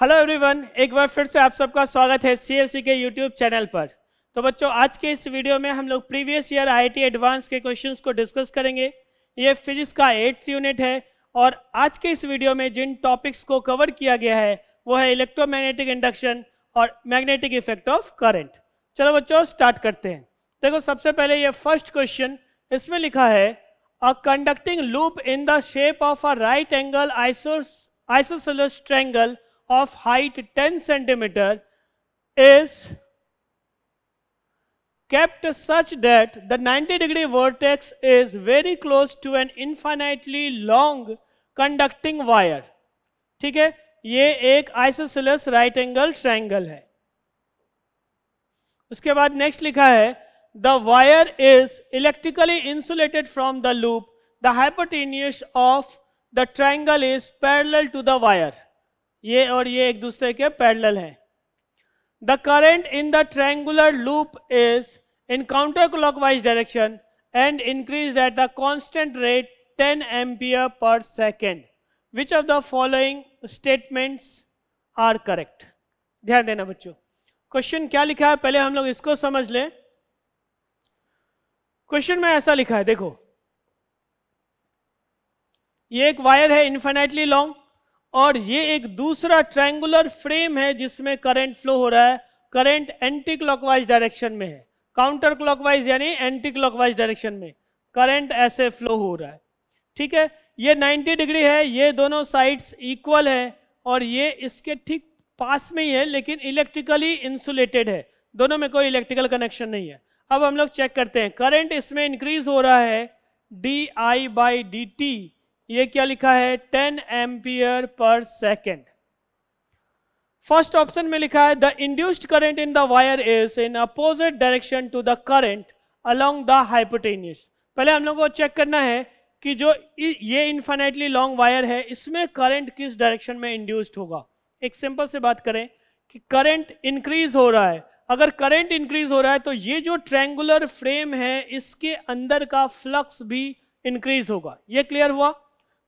Hello everyone एक बार फिर से आप सबका स्वागत है सीएलसी के यूट्यूब चैनल पर तो बच्चों आज के इस वीडियो में हम लोग प्रीवियस ईयर आईआईटी एडवांस के क्वेश्चंस को डिस्कस करेंगे ये फिजिक्स का एट्थ यूनिट है और आज के इस वीडियो में जिन टॉपिक्स को कवर किया गया है वो है इलेक्ट्रोमैग्नेटिक इंडक्शन और मैग्नेटिक इफेक्ट ऑफ करेंट चलो बच्चों स्टार्ट करते हैं देखो सबसे पहले ये फर्स्ट क्वेश्चन इसमें लिखा है a conducting loop in the shape of a right angle isosceles triangle of height 10 centimeter is kept such that the 90 degree vertex is very close to an infinitely long conducting wire ठीक है ये एक isosceles right angle triangle है उसके बाद next लिखा है the wire is electrically insulated from the loop the hypotenuse of the triangle is parallel to the wire ये और ये एक दूसरे के पैरेलल है the current in the triangular loop is in counter clockwise direction and increase at the constant rate 10 ampere per second which of the following statements are correct ध्यान देना बच्चों क्वेश्चन क्या लिखा है पहले हम लोग इसको समझ लें क्वेश्चन में ऐसा लिखा है देखो ये एक वायर है इन्फेनाइटली लॉन्ग और ये एक दूसरा ट्रायंगुलर फ्रेम है जिसमें करंट फ्लो हो रहा है करंट एंटी क्लॉकवाइज डायरेक्शन में है काउंटर क्लॉकवाइज यानी एंटी क्लॉकवाइज डायरेक्शन में करंट ऐसे फ्लो हो रहा है ठीक है ये 90 डिग्री है ये दोनों साइड्स इक्वल है और ये इसके ठीक पास में ही है लेकिन इलेक्ट्रिकली इंसुलेटेड है दोनों में कोई इलेक्ट्रिकल कनेक्शन नहीं है अब हम लोग चेक करते हैं करंट इसमें इंक्रीज हो रहा है D I by D T ये क्या लिखा है 10 ampere per second first option में लिखा है the induced current in the wire is in opposite direction to the current along the hypotenuse पहले हम लोग को चेक करना है कि जो ये इन्फाइनाइटली लॉन्ग वायर है इसमें करंट किस डायरेक्शन में इंड्यूस्ड होगा एक सिंपल से बात करें कि करंट इंक्रीज हो रहा है अगर करंट इंक्रीज हो रहा है तो ये जो ट्रेंगुलर फ्रेम है इसके अंदर का फ्लक्स भी इंक्रीज होगा ये क्लियर हुआ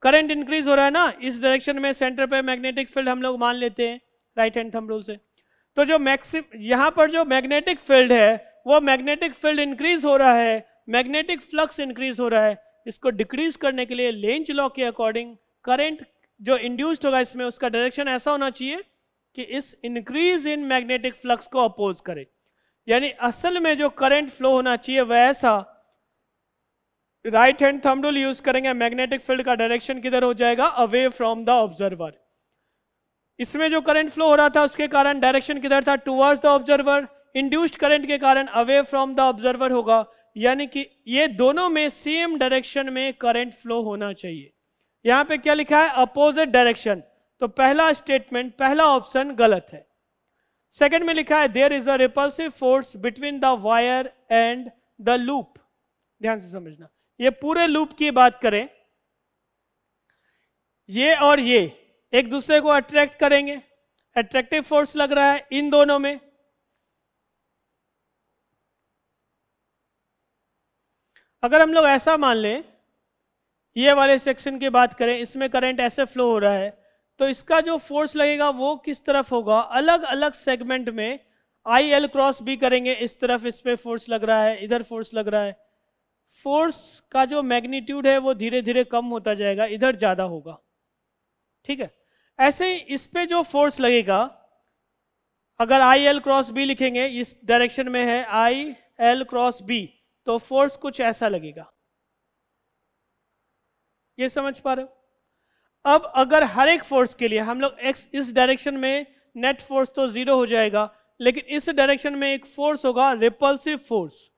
करंट इंक्रीज हो रहा है ना इस डायरेक्शन में सेंटर पे मैग्नेटिक फील्ड हम लोग मान लेते हैं राइट हैंड थंब रूल से तो जो मैक्सिम यहाँ पर जो मैग्नेटिक फील्ड है वो मैग्नेटिक फील्ड इंक्रीज हो रहा है मैग्नेटिक फ्लक्स इंक्रीज हो रहा है इसको डिक्रीज करने के लिए लेंच लॉ के अकॉर्डिंग करंट जो इंड्यूस्ड होगा इसमें उसका डायरेक्शन ऐसा होना चाहिए कि इस इंक्रीज इन मैग्नेटिक फ्लक्स को अपोज करे यानी असल में जो करंट फ्लो होना चाहिए वह ऐसा right hand thumb rule use करेंगे मैग्नेटिक फील्ड का डायरेक्शन किधर हो जाएगा अवे फ्रॉम द ऑब्जर्वर इसमें जो करंट फ्लो हो रहा था उसके कारण डायरेक्शन किधर था towards the observer induced current के कारण अवे फ्रॉम द ऑब्जर्वर होगा यानी कि ये दोनों में सेम डायरेक्शन में करंट फ्लो होना चाहिए यहां पे क्या लिखा है अपोजिट डायरेक्शन तो पहला स्टेटमेंट पहला ऑप्शन गलत है सेकंड में लिखा है there is a repulsive force between the wire and the loop ध्यान से समझना ये पूरे लूप की बात करें ये और ये एक दूसरे को अट्रैक्ट करेंगे अट्रैक्टिव फोर्स लग रहा है इन दोनों में अगर हम लोग ऐसा मान लें ये वाले सेक्शन की बात करें इसमें करंट ऐसे फ्लो हो रहा है तो इसका जो फोर्स लगेगा वो किस तरफ होगा अलग अलग सेगमेंट में आई एल क्रॉस भी करेंगे इस तरफ इस फोर्स लग रहा है इधर फोर्स लग रहा है फोर्स का जो मैग्नीट्यूड है वो धीरे धीरे कम होता जाएगा इधर ज्यादा होगा ठीक है ऐसे इस पे जो फोर्स लगेगा अगर आई एल क्रॉस बी लिखेंगे इस डायरेक्शन में है आई एल क्रॉस बी तो फोर्स कुछ ऐसा लगेगा ये समझ पा रहे हो अब अगर हर एक फोर्स के लिए हम लोग एक्स इस डायरेक्शन में नेट फोर्स तो जीरो हो जाएगा लेकिन इस डायरेक्शन में एक फोर्स होगा रिपल्सिव फोर्स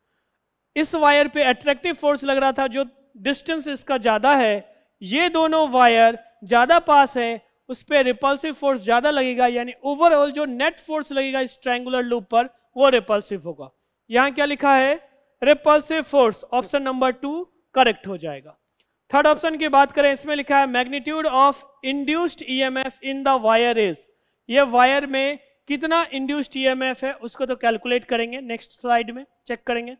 इस वायर पे अट्रैक्टिव फोर्स लग रहा था जो डिस्टेंस इसका ज़्यादा है ये दोनों वायर ज़्यादा पास है उस पर रिपल्सिव फोर्स ज़्यादा लगेगा यानी ओवरऑल जो नेट फोर्स लगेगा इस ट्रैंगुलर लूप पर वो रिपल्सिव होगा यहाँ क्या लिखा है repulsive force option number two correct हो जाएगा थर्ड ऑप्शन की बात करें इसमें लिखा है magnitude of induced EMF in the wire is ये वायर में कितना इंड्यूस्ड ईएमएफ e है उसको तो कैलकुलेट करेंगे नेक्स्ट स्लाइड में चेक करेंगे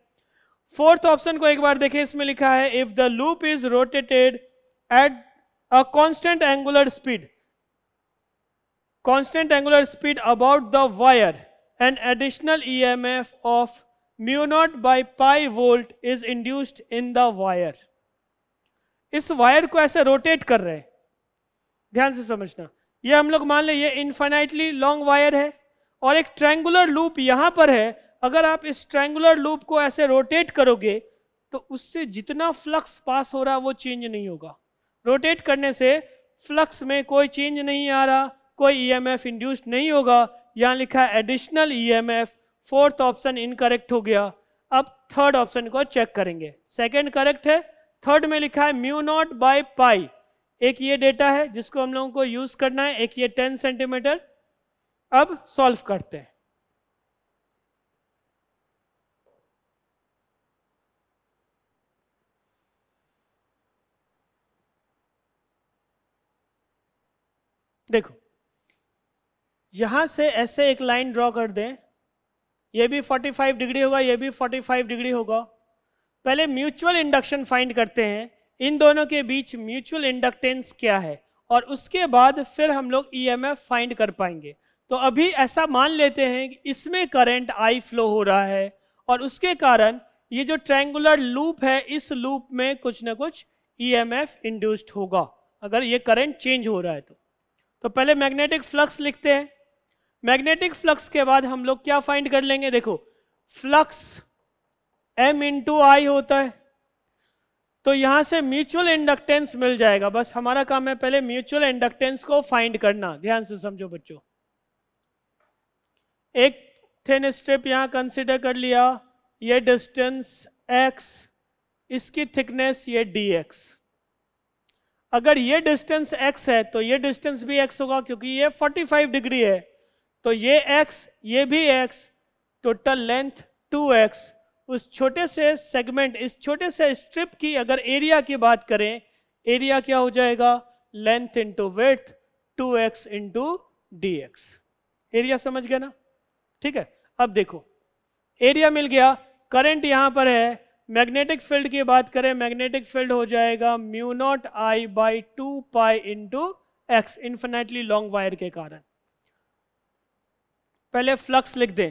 फोर्थ ऑप्शन को एक बार देखे इसमें लिखा है if the loop is rotated at a constant angular speed constant angular speed about the wire and additional F of mu naught pi volt is induced in the wire इस wire को ऐसे रोटेट कर रहे हैं ध्यान से समझना ये हम लोग मान लें ये इनफाइनाइटली लॉन्ग वायर है और एक ट्रैंगुलर लूप यहां पर है अगर आप इस ट्रैंगुलर लूप को ऐसे रोटेट करोगे तो उससे जितना फ्लक्स पास हो रहा वो चेंज नहीं होगा रोटेट करने से फ्लक्स में कोई चेंज नहीं आ रहा कोई ईएमएफ e इंड्यूस्ड नहीं होगा यहाँ लिखा है additional EMF fourth option incorrect हो गया अब थर्ड ऑप्शन को चेक करेंगे सेकेंड करेक्ट है थर्ड में लिखा है म्यू नॉट बाई पाई एक ये डेटा है जिसको हम लोगों को यूज करना है एक ये टेन सेंटीमीटर अब सॉल्व करते हैं यहाँ से ऐसे एक लाइन ड्रॉ कर दें ये भी 45 डिग्री होगा ये भी 45 डिग्री होगा पहले म्यूचुअल इंडक्शन फाइंड करते हैं इन दोनों के बीच म्यूचुअल इंडक्टेंस क्या है और उसके बाद फिर हम लोग ई e फाइंड कर पाएंगे तो अभी ऐसा मान लेते हैं कि इसमें करंट आई फ्लो हो रहा है और उसके कारण ये जो ट्रैंगुलर लूप है इस लूप में कुछ ना कुछ ईएमएफ e इंड्यूस्ड होगा अगर ये करंट चेंज हो रहा है तो तो पहले मैग्नेटिक फ्लक्स लिखते हैं मैग्नेटिक फ्लक्स के बाद हम लोग क्या फाइंड कर लेंगे देखो फ्लक्स एम इंटू आई होता है तो यहां से म्यूचुअल इंडक्टेंस मिल जाएगा बस हमारा काम है पहले म्यूचुअल इंडक्टेंस को फाइंड करना ध्यान से समझो बच्चों एक थेन स्ट्रिप यहां कंसिडर कर लिया ये डिस्टेंस एक्स इसकी थिकनेस ये डी एक्स अगर ये डिस्टेंस एक्स है तो ये डिस्टेंस भी एक्स होगा क्योंकि ये 45 डिग्री है तो ये एक्स ये भी x total length two x उस छोटे से सेगमेंट इस छोटे से स्ट्रिप की अगर एरिया की बात करें एरिया क्या हो जाएगा length into width two x into d x area समझ गया ना ठीक है अब देखो एरिया मिल गया करंट यहां पर है मैग्नेटिक फील्ड की बात करें मैग्नेटिक फील्ड हो जाएगा mu naught I by two pi into x infinitely long wire के कारण पहले फ्लक्स लिख दें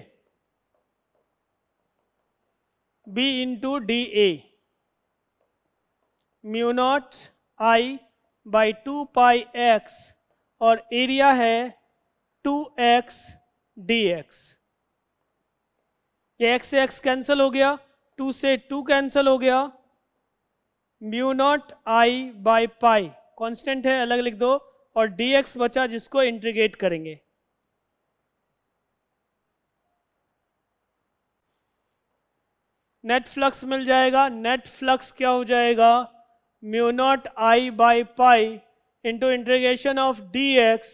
B into d A mu naught I by two pi x और एरिया है two x d x x से एक्स कैंसिल हो गया टू से टू कैंसिल हो गया mu naught I by pi constant है अलग लिख दो और डी एक्स बचा जिसको इंट्रीगेट करेंगे नेट फ्लक्स मिल जाएगा नेट फ्लक्स क्या हो जाएगा mu naught I by pi into integration of d x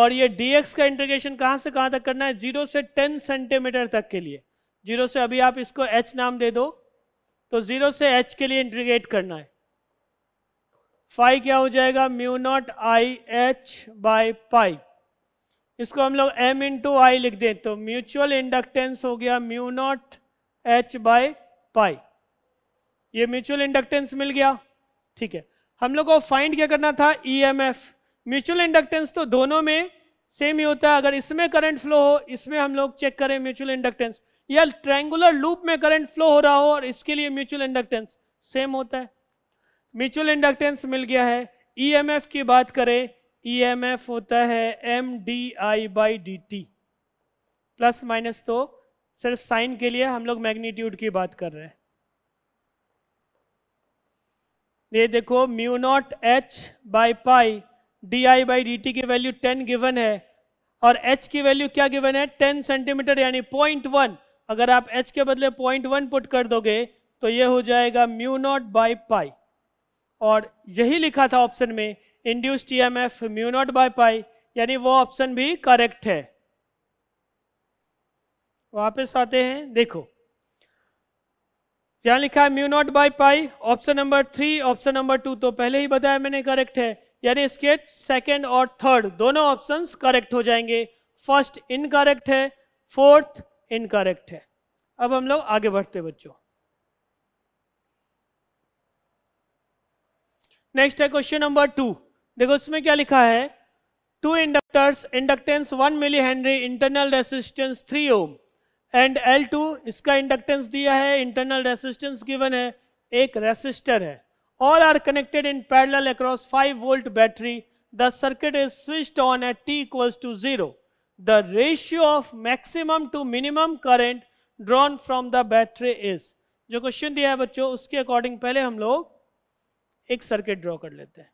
और ये डी एक्स का इंटरग्रेशन कहाँ से कहाँ तक करना है जीरो से टेन सेंटीमीटर तक के लिए जीरो से अभी आप इसको एच नाम दे दो तो जीरो से एच के लिए इंट्रीगेट करना है फाइ क्या हो जाएगा mu naught I h by pi इसको हम लोग एम इंटू आई लिख दें तो म्यूचुअल इंडक्टेंस हो गया mu naught h by pi ये म्यूचुअल इंडक्टेंस मिल गया ठीक है हम लोग को फाइंड क्या करना था E M F mutual inductance तो दोनों में सेम ही होता है अगर इसमें करंट फ्लो हो इसमें हम लोग चेक करें म्यूचुअल इंडक्टेंस या ट्रैंगुलर लूप में करंट फ्लो हो रहा हो और इसके लिए म्यूचुअल इंडक्टेंस सेम होता है म्यूचुअल इंडक्टेंस मिल गया है ई एम एफ की बात करें ई एम एफ होता है M d I by D t plus minus तो सिर्फ साइन के लिए हम लोग मैग्नीट्यूड की बात कर रहे हैं ये देखो mu naught h by pi d I by D t की वैल्यू टेन गिवन है और एच की वैल्यू क्या गिवन है टेन सेंटीमीटर यानी पॉइंट वन अगर आप एच के बदले पॉइंट वन पुट कर दोगे तो ये हो जाएगा म्यू नॉट बाई पाई और यही लिखा था ऑप्शन में induced M F mu naught by pi यानी वो ऑप्शन भी करेक्ट है वापस आते हैं देखो क्या लिखा है mu naught by pi option number three option number two तो पहले ही बताया मैंने करेक्ट है यानी इसके सेकेंड और थर्ड दोनों ऑप्शन करेक्ट हो जाएंगे फर्स्ट इनकरेक्ट है फोर्थ इनकरेक्ट है अब हम लोग आगे बढ़ते बच्चों नेक्स्ट है क्वेश्चन नंबर टू देखो उसमें क्या लिखा है two inductors inductance one milli millihenry internal resistance three ohm and L two इसका इंडक्टेंस दिया है इंटरनल रेसिस्टेंस गिवन है एक रेसिस्टर है all are connected in parallel across 5 volt battery the circuit is switched on at T equals to zero the ratio of maximum to minimum current drawn from the battery is जो question दिया है बच्चों उसके according पहले हम लोग एक circuit draw कर लेते हैं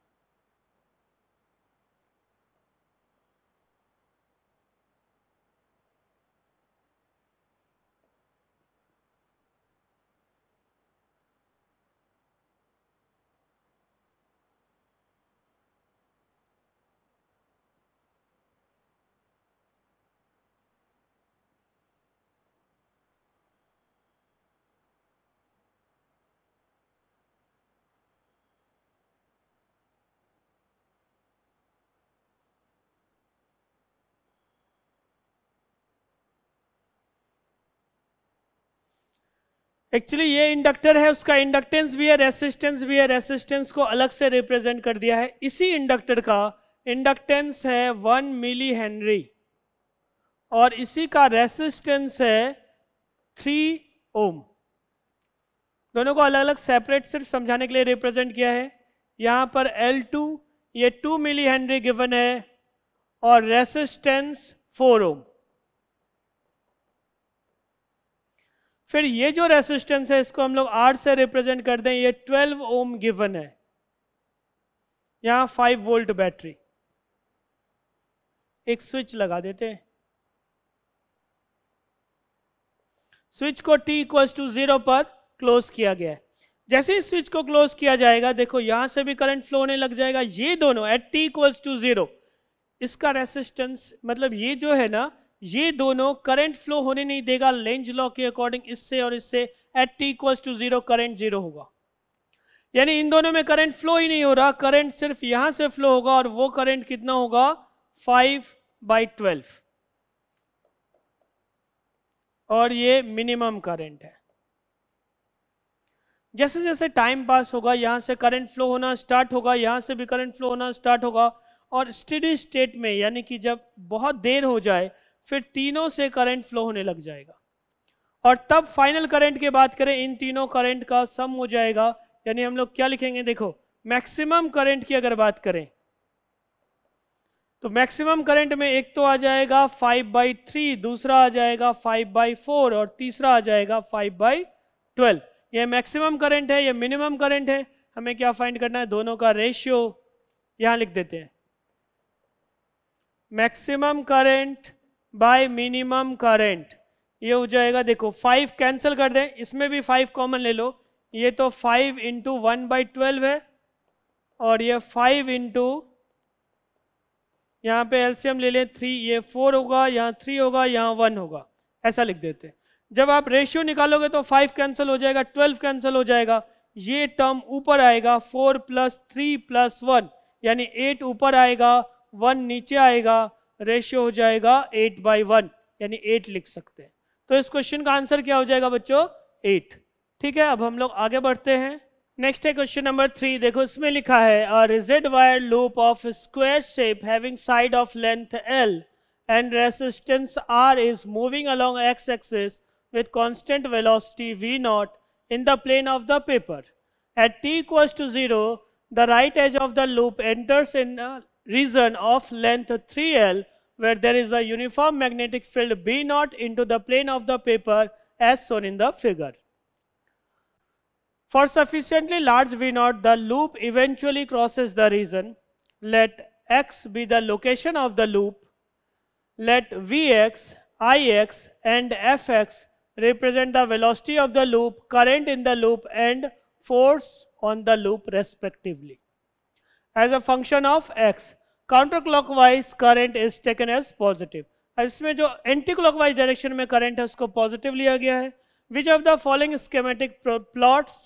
एक्चुअली ये इंडक्टर है उसका इंडक्टेंस भी है रेसिस्टेंस भी है रेसिस्टेंस को अलग से रिप्रेजेंट कर दिया है इसी इंडक्टर का इंडक्टेंस है वन मिली हेनरी और इसी का रेसिस्टेंस है थ्री ओम दोनों को अलग अलग सेपरेट सिर्फ समझाने के लिए रिप्रेजेंट किया है यहां पर L2 ये 2 मिली हेनरी गिवन है और रेसिस्टेंस 4 ओम फिर ये जो रेसिस्टेंस है इसको हम लोग आर से रिप्रेजेंट कर दें ये 12 ओम गिवन है यहां 5 वोल्ट बैटरी एक स्विच लगा देते हैं स्विच को t इक्वल्स टू जीरो पर क्लोज किया गया है जैसे ही स्विच को क्लोज किया जाएगा देखो यहां से भी करंट फ्लो होने लग जाएगा ये दोनों at t equals to zero इसका रेसिस्टेंस मतलब ये जो है ना ये दोनों करंट फ्लो होने नहीं देगा लेंज लॉ के अकॉर्डिंग इससे और इससे at T equals to zero current zero होगा यानी इन दोनों में करंट फ्लो ही नहीं हो रहा करंट सिर्फ यहां से फ्लो होगा और वो करंट कितना होगा फाइव बाई ट्वेल्व और ये मिनिमम करंट है जैसे जैसे टाइम पास होगा यहां से करंट फ्लो होना स्टार्ट होगा यहां से भी करंट फ्लो होना स्टार्ट होगा और स्टडी स्टेट में यानी कि जब बहुत देर हो जाए फिर तीनों से करंट फ्लो होने लग जाएगा और तब फाइनल करंट की बात करें इन तीनों करंट का सम हो जाएगा यानी हम लोग क्या लिखेंगे देखो मैक्सिमम करंट की अगर बात करें तो मैक्सिमम करंट में एक तो आ जाएगा फाइव बाई थ्री दूसरा आ जाएगा फाइव बाई फोर और तीसरा आ जाएगा फाइव बाई ट्वेल्व यह मैक्सिमम करंट है यह मिनिमम करंट है हमें क्या फाइंड करना है दोनों का रेशियो यहां लिख देते हैं maximum current by minimum current ये हो जाएगा देखो फाइव कैंसिल कर दें इसमें भी फाइव कॉमन ले लो ये तो five into one by twelve है और ये फाइव इंटू यहाँ पे एलसीएम ले लें थ्री ये फोर होगा यहाँ थ्री होगा यहाँ वन होगा ऐसा लिख देते हैं जब आप रेशियो निकालोगे तो फाइव कैंसिल हो जाएगा ट्वेल्व कैंसिल हो जाएगा ये टर्म ऊपर आएगा four plus three plus one यानी एट ऊपर आएगा वन नीचे आएगा रेशियो हो जाएगा एट बाई वन यानी एट लिख सकते हैं तो इस क्वेश्चन का आंसर क्या हो जाएगा बच्चों एट ठीक है अब हम लोग आगे बढ़ते हैं नेक्स्ट है क्वेश्चन नंबर थ्री देखो इसमें लिखा है rigid wire loop of square shape having side of length L and resistance R is moving along x axis with constant velocity v naught in the plane of the paper at T equals to zero the right edge of the loop enters in region of length three L where there is a uniform magnetic field B naught into the plane of the paper as shown in the figure. For sufficiently large V naught, the loop eventually crosses the region. Let X be the location of the loop. Let Vx, Ix and Fx represent the velocity of the loop, current in the loop and force on the loop respectively. As a function of X, counterclockwise current is taken as positive इसमें जो anticlockwise direction में current है उसको positive लिया गया है which of the following schematic plots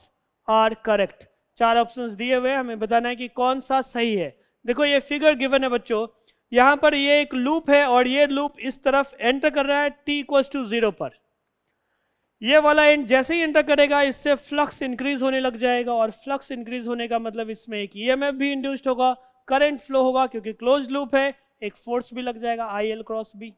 are correct चार options दिए हुए हमें बताना है कि कौन सा सही है देखो ये फिगर गिवन है बच्चों यहाँ पर ये एक लूप है और ये लूप इस तरफ एंटर कर रहा है टी इक्वस टू जीरो पर ये वाला एंड जैसे ही एंटर करेगा इससे फ्लक्स इंक्रीज होने लग जाएगा और फ्लक्स इंक्रीज होने का मतलब इसमें एक ई भी इंड्यूस्ड होगा करंट फ्लो होगा क्योंकि क्लोज लूप है एक फोर्स भी लग जाएगा आई एल क्रॉस बी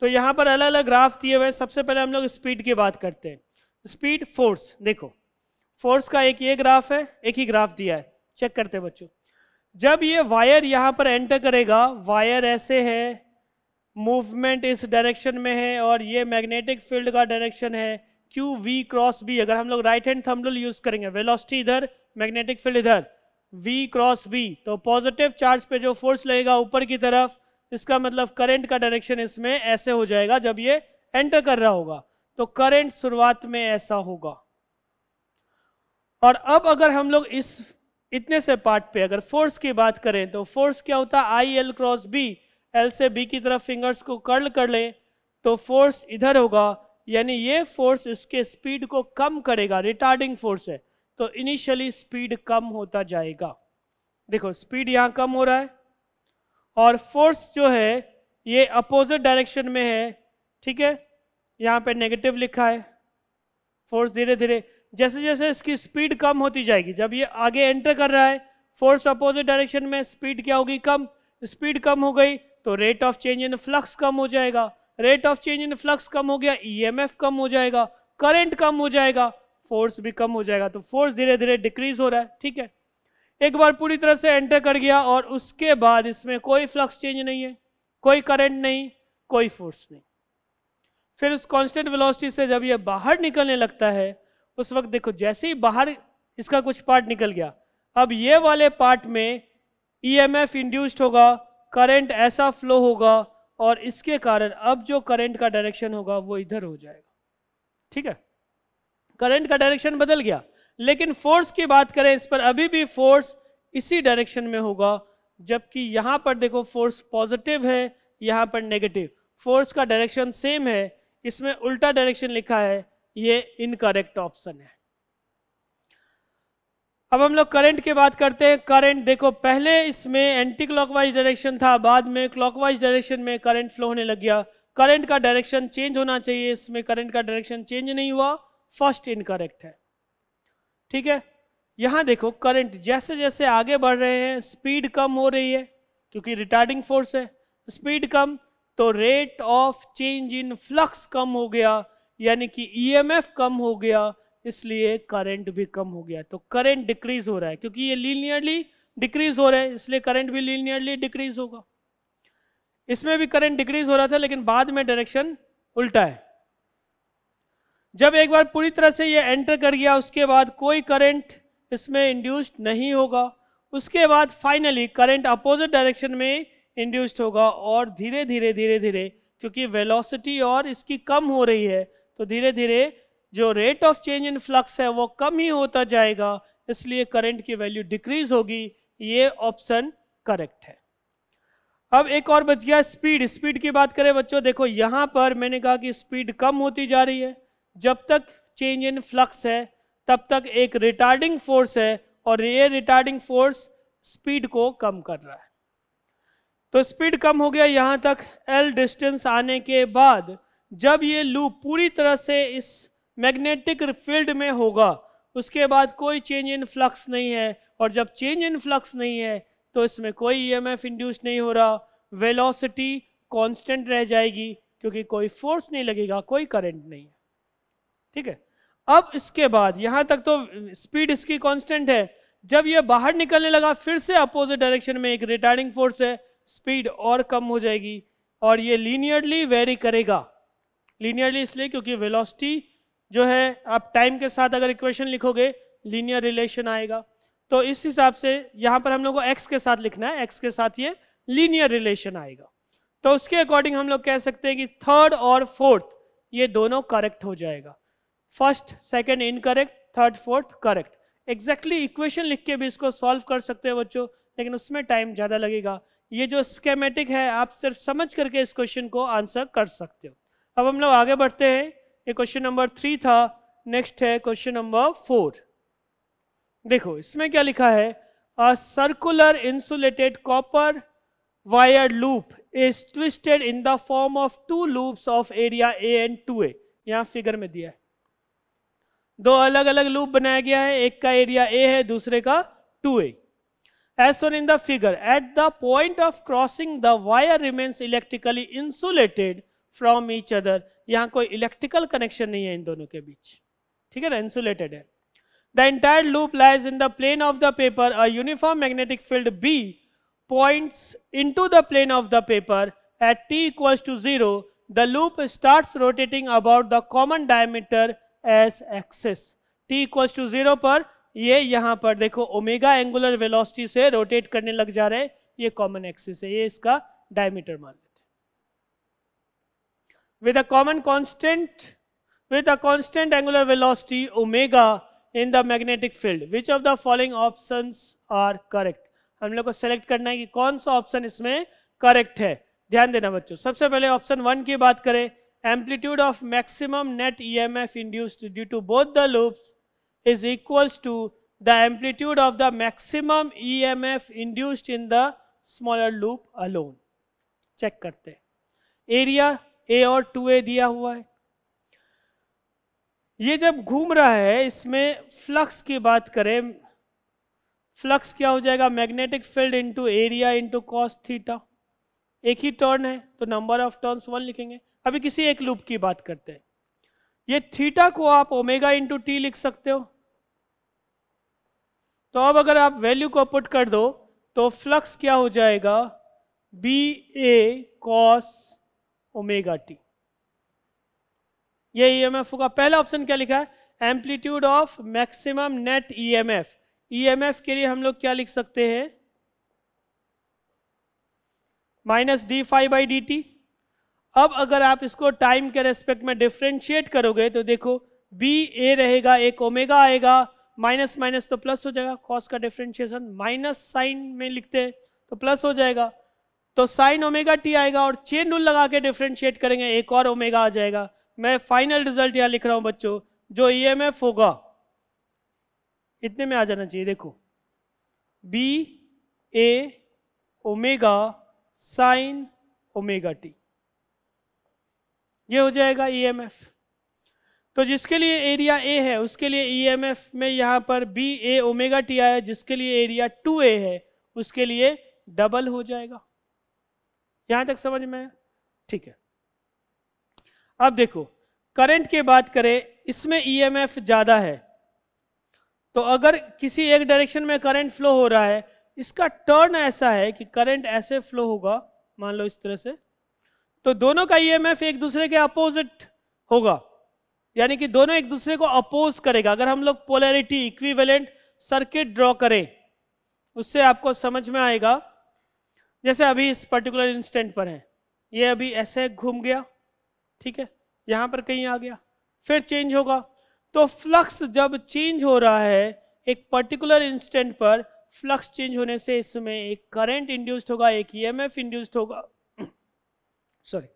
तो यहां पर अलग अलग ग्राफ दिए हुए सबसे पहले हम लोग स्पीड की बात करते हैं स्पीड फोर्स देखो फोर्स का एक ये ग्राफ है एक ही ग्राफ दिया है चेक करते हैं बच्चों जब ये वायर यहां पर एंटर करेगा वायर ऐसे है मूवमेंट इस डायरेक्शन में है और ये मैग्नेटिक फील्ड का डायरेक्शन है क्यू वी क्रॉस बी अगर हम लोग राइट हैंड थंब यूज करेंगे वेलोसिटी इधर मैग्नेटिक फील्ड इधर V क्रॉस बी तो पॉजिटिव चार्ज पे जो फोर्स लगेगा ऊपर की तरफ इसका मतलब करंट का डायरेक्शन इसमें ऐसे हो जाएगा जब ये एंटर कर रहा होगा तो करंट शुरुआत में ऐसा होगा और अब अगर हम लोग इस इतने से पार्ट पे अगर फोर्स की बात करें तो फोर्स क्या होता है I L cross B L से बी की तरफ फिंगर्स को कर्ल कर लें तो फोर्स इधर होगा यानी ये फोर्स इसके स्पीड को कम करेगा रिटार्डिंग फोर्स है तो इनिशियली स्पीड कम होता जाएगा देखो स्पीड यहां कम हो रहा है और फोर्स जो है ये अपोजिट डायरेक्शन में है ठीक है यहाँ पे नेगेटिव लिखा है फोर्स धीरे धीरे जैसे जैसे इसकी स्पीड कम होती जाएगी जब ये आगे एंटर कर रहा है फोर्स अपोजिट डायरेक्शन में स्पीड क्या होगी कम स्पीड कम हो गई तो rate of change in flux कम हो जाएगा rate of change in flux कम हो गया ई e कम हो जाएगा करेंट कम हो जाएगा फोर्स भी कम हो जाएगा तो फोर्स धीरे धीरे डिक्रीज हो रहा है ठीक है एक बार पूरी तरह से एंटर कर गया और उसके बाद इसमें कोई फ्लक्स चेंज नहीं है कोई करंट नहीं कोई फोर्स नहीं फिर उस कांस्टेंट वेलोसिटी से जब ये बाहर निकलने लगता है उस वक्त देखो जैसे ही बाहर इसका कुछ पार्ट निकल गया अब ये वाले पार्ट में ईएमएफ e इंड्यूस्ड होगा करंट ऐसा फ्लो होगा और इसके कारण अब जो करंट का डायरेक्शन होगा वो इधर हो जाएगा ठीक है करंट का डायरेक्शन बदल गया लेकिन फोर्स की बात करें इस पर अभी भी फोर्स इसी डायरेक्शन में होगा जबकि यहाँ पर देखो फोर्स पॉजिटिव है यहाँ पर नेगेटिव फोर्स का डायरेक्शन सेम है इसमें उल्टा डायरेक्शन लिखा है ये इनकरेक्ट ऑप्शन है अब हम लोग करंट की बात करते हैं करंट देखो पहले इसमें एंटी क्लॉकवाइज डायरेक्शन था बाद में क्लॉकवाइज डायरेक्शन में करंट फ्लो होने लग गया करंट का डायरेक्शन चेंज होना चाहिए इसमें करंट का डायरेक्शन चेंज नहीं हुआ फर्स्ट इनकरेक्ट है ठीक है यहां देखो करंट जैसे जैसे आगे बढ़ रहे हैं स्पीड कम हो रही है क्योंकि रिटार्डिंग फोर्स है स्पीड कम तो rate of change in flux कम हो गया यानी कि ईएमएफ e कम हो गया इसलिए करंट भी कम हो गया तो करंट डिक्रीज हो रहा है क्योंकि ये लीनियरली डिक्रीज हो रहा है इसलिए करंट भी लीनियरली डिक्रीज होगा इसमें भी करंट डिक्रीज हो रहा था लेकिन बाद में डायरेक्शन उल्टा है जब एक बार पूरी तरह से ये एंटर कर गया उसके बाद कोई करंट इसमें इंड्यूस्ड नहीं होगा उसके बाद फाइनली करंट अपोजिट डायरेक्शन में इंड्यूस्ड होगा और धीरे धीरे धीरे धीरे क्योंकि वेलोसिटी और इसकी कम हो रही है तो धीरे धीरे जो rate of change in flux है वो कम ही होता जाएगा इसलिए करंट की वैल्यू डिक्रीज होगी ये ऑप्शन करेक्ट है अब एक और बच गया स्पीड स्पीड की बात करें बच्चों देखो यहाँ पर मैंने कहा कि स्पीड कम होती जा रही है जब तक चेंज इन फ्लक्स है तब तक एक रिटार्डिंग फोर्स है और ये रिटार्डिंग फोर्स स्पीड को कम कर रहा है तो स्पीड कम हो गया यहाँ तक एल डिस्टेंस आने के बाद जब ये लूप पूरी तरह से इस मैग्नेटिक फील्ड में होगा उसके बाद कोई चेंज इन फ्लक्स नहीं है और जब चेंज इन फ्लक्स नहीं है तो इसमें कोई ईएमएफ e इंड्यूस नहीं हो रहा वेलोसिटी कांस्टेंट रह जाएगी क्योंकि कोई फोर्स नहीं लगेगा कोई करंट नहीं है ठीक है अब इसके बाद यहां तक तो स्पीड इसकी कांस्टेंट है जब ये बाहर निकलने लगा फिर से अपोजिट डायरेक्शन में एक रिटायरिंग फोर्स है स्पीड और कम हो जाएगी और ये लीनियरली वेरी करेगा लीनियरली इसलिए क्योंकि वेलोसिटी जो है आप टाइम के साथ अगर इक्वेशन लिखोगे लीनियर रिलेशन आएगा तो इस हिसाब से यहाँ पर हम लोग को एक्स के साथ लिखना है एक्स के साथ ये लीनियर रिलेशन आएगा तो उसके अकॉर्डिंग हम लोग कह सकते हैं कि थर्ड और फोर्थ ये दोनों करेक्ट हो जाएगा first second incorrect third fourth correct exactly equation लिख के भी इसको सॉल्व कर सकते हो बच्चों लेकिन उसमें टाइम ज़्यादा लगेगा ये जो स्केमेटिक है आप सिर्फ समझ करके इस क्वेश्चन को आंसर कर सकते हो अब हम लोग आगे बढ़ते हैं ये क्वेश्चन नंबर थ्री था नेक्स्ट है क्वेश्चन नंबर फोर देखो इसमें क्या लिखा है a circular insulated copper wire loop is twisted in the form of two loops of area A and two A यहाँ फिगर में दिया है दो अलग अलग लूप बनाया गया है एक का एरिया ए है दूसरे का two A as shown in the figure at the point of crossing the wire remains electrically insulated from each other यहां कोई इलेक्ट्रिकल कनेक्शन नहीं है इन दोनों के बीच ठीक है ना इंसुलेटेड है the entire loop lies in the plane of the paper a uniform magnetic field B point into the plane of the paper at T equals to zero the loop start rotating about the common diameter as axis t equals to zero पर ये यहाँ पर देखो omega angular velocity से rotate करने लग जा रहे हैं ये कॉमन एक्सिस है ये इसका डायमीटर मान लेते with a common constant with a constant angular velocity omega in the magnetic field which of the following option are correct हम लोग को सेलेक्ट करना है कि कौन सा ऑप्शन इसमें करेक्ट है ध्यान देना बच्चों सबसे पहले ऑप्शन वन की बात करें amplitude of maximum net EMF induced due to both the loops is equals to the amplitude of the maximum EMF induced in the smaller loop alone. Check करते हैं एरिया ए और 2a दिया हुआ है ये जब घूम रहा है इसमें फ्लक्स की बात करें फ्लक्स क्या हो जाएगा magnetic field into area into cos theta एक ही टर्न है तो नंबर ऑफ टर्न्स वन लिखेंगे अभी किसी एक लूप की बात करते हैं ये थीटा को आप ओमेगा इंटू टी लिख सकते हो तो अब अगर आप वैल्यू को पुट कर दो तो फ्लक्स क्या हो जाएगा B A cos omega t ये ईएमएफ e होगा पहला ऑप्शन क्या लिखा है amplitude of maximum net EMF EMF के लिए हम लोग क्या लिख सकते हैं minus d phi by D t अब अगर आप इसको टाइम के रेस्पेक्ट में डिफ्रेंशिएट करोगे तो देखो बी ए रहेगा एक ओमेगा आएगा माइनस माइनस तो प्लस हो जाएगा कॉस का डिफ्रेंशिएशन माइनस साइन में लिखते हैं तो प्लस हो जाएगा तो साइन ओमेगा टी आएगा और चेन रूल लगा के डिफ्रेंशिएट करेंगे एक और ओमेगा आ जाएगा मैं फाइनल रिजल्ट यहाँ लिख रहा हूँ बच्चों जो ई एम एफ होगा इतने में आ जाना चाहिए देखो B A omega sine omega t ये हो जाएगा एफ e तो जिसके लिए एरिया ए है उसके लिए एफ e में यहाँ पर बी ए ओमेगा टी आया जिसके लिए एरिया टू ए है उसके लिए डबल हो जाएगा यहां तक समझ में ठीक है अब देखो करंट की बात करें इसमें एफ e ज्यादा है तो अगर किसी एक डायरेक्शन में करंट फ्लो हो रहा है इसका टर्न ऐसा है कि करंट ऐसे फ्लो होगा मान लो इस तरह से तो दोनों का ईएमएफ e एक दूसरे के अपोजिट होगा यानी कि दोनों एक दूसरे को अपोज करेगा अगर हम लोग पोलैरिटी इक्विवेलेंट सर्किट ड्रॉ करें उससे आपको समझ में आएगा जैसे अभी इस पर्टिकुलर इंस्टेंट पर है ये अभी ऐसे घूम गया ठीक है यहां पर कहीं आ गया फिर चेंज होगा तो फ्लक्स जब चेंज हो रहा है एक पर्टिकुलर इंस्टेंट पर फ्लक्स चेंज होने से इसमें एक करंट इंड्यूस्ड होगा एक ईएमएफ e इंड्यूस्ड होगा सॉरी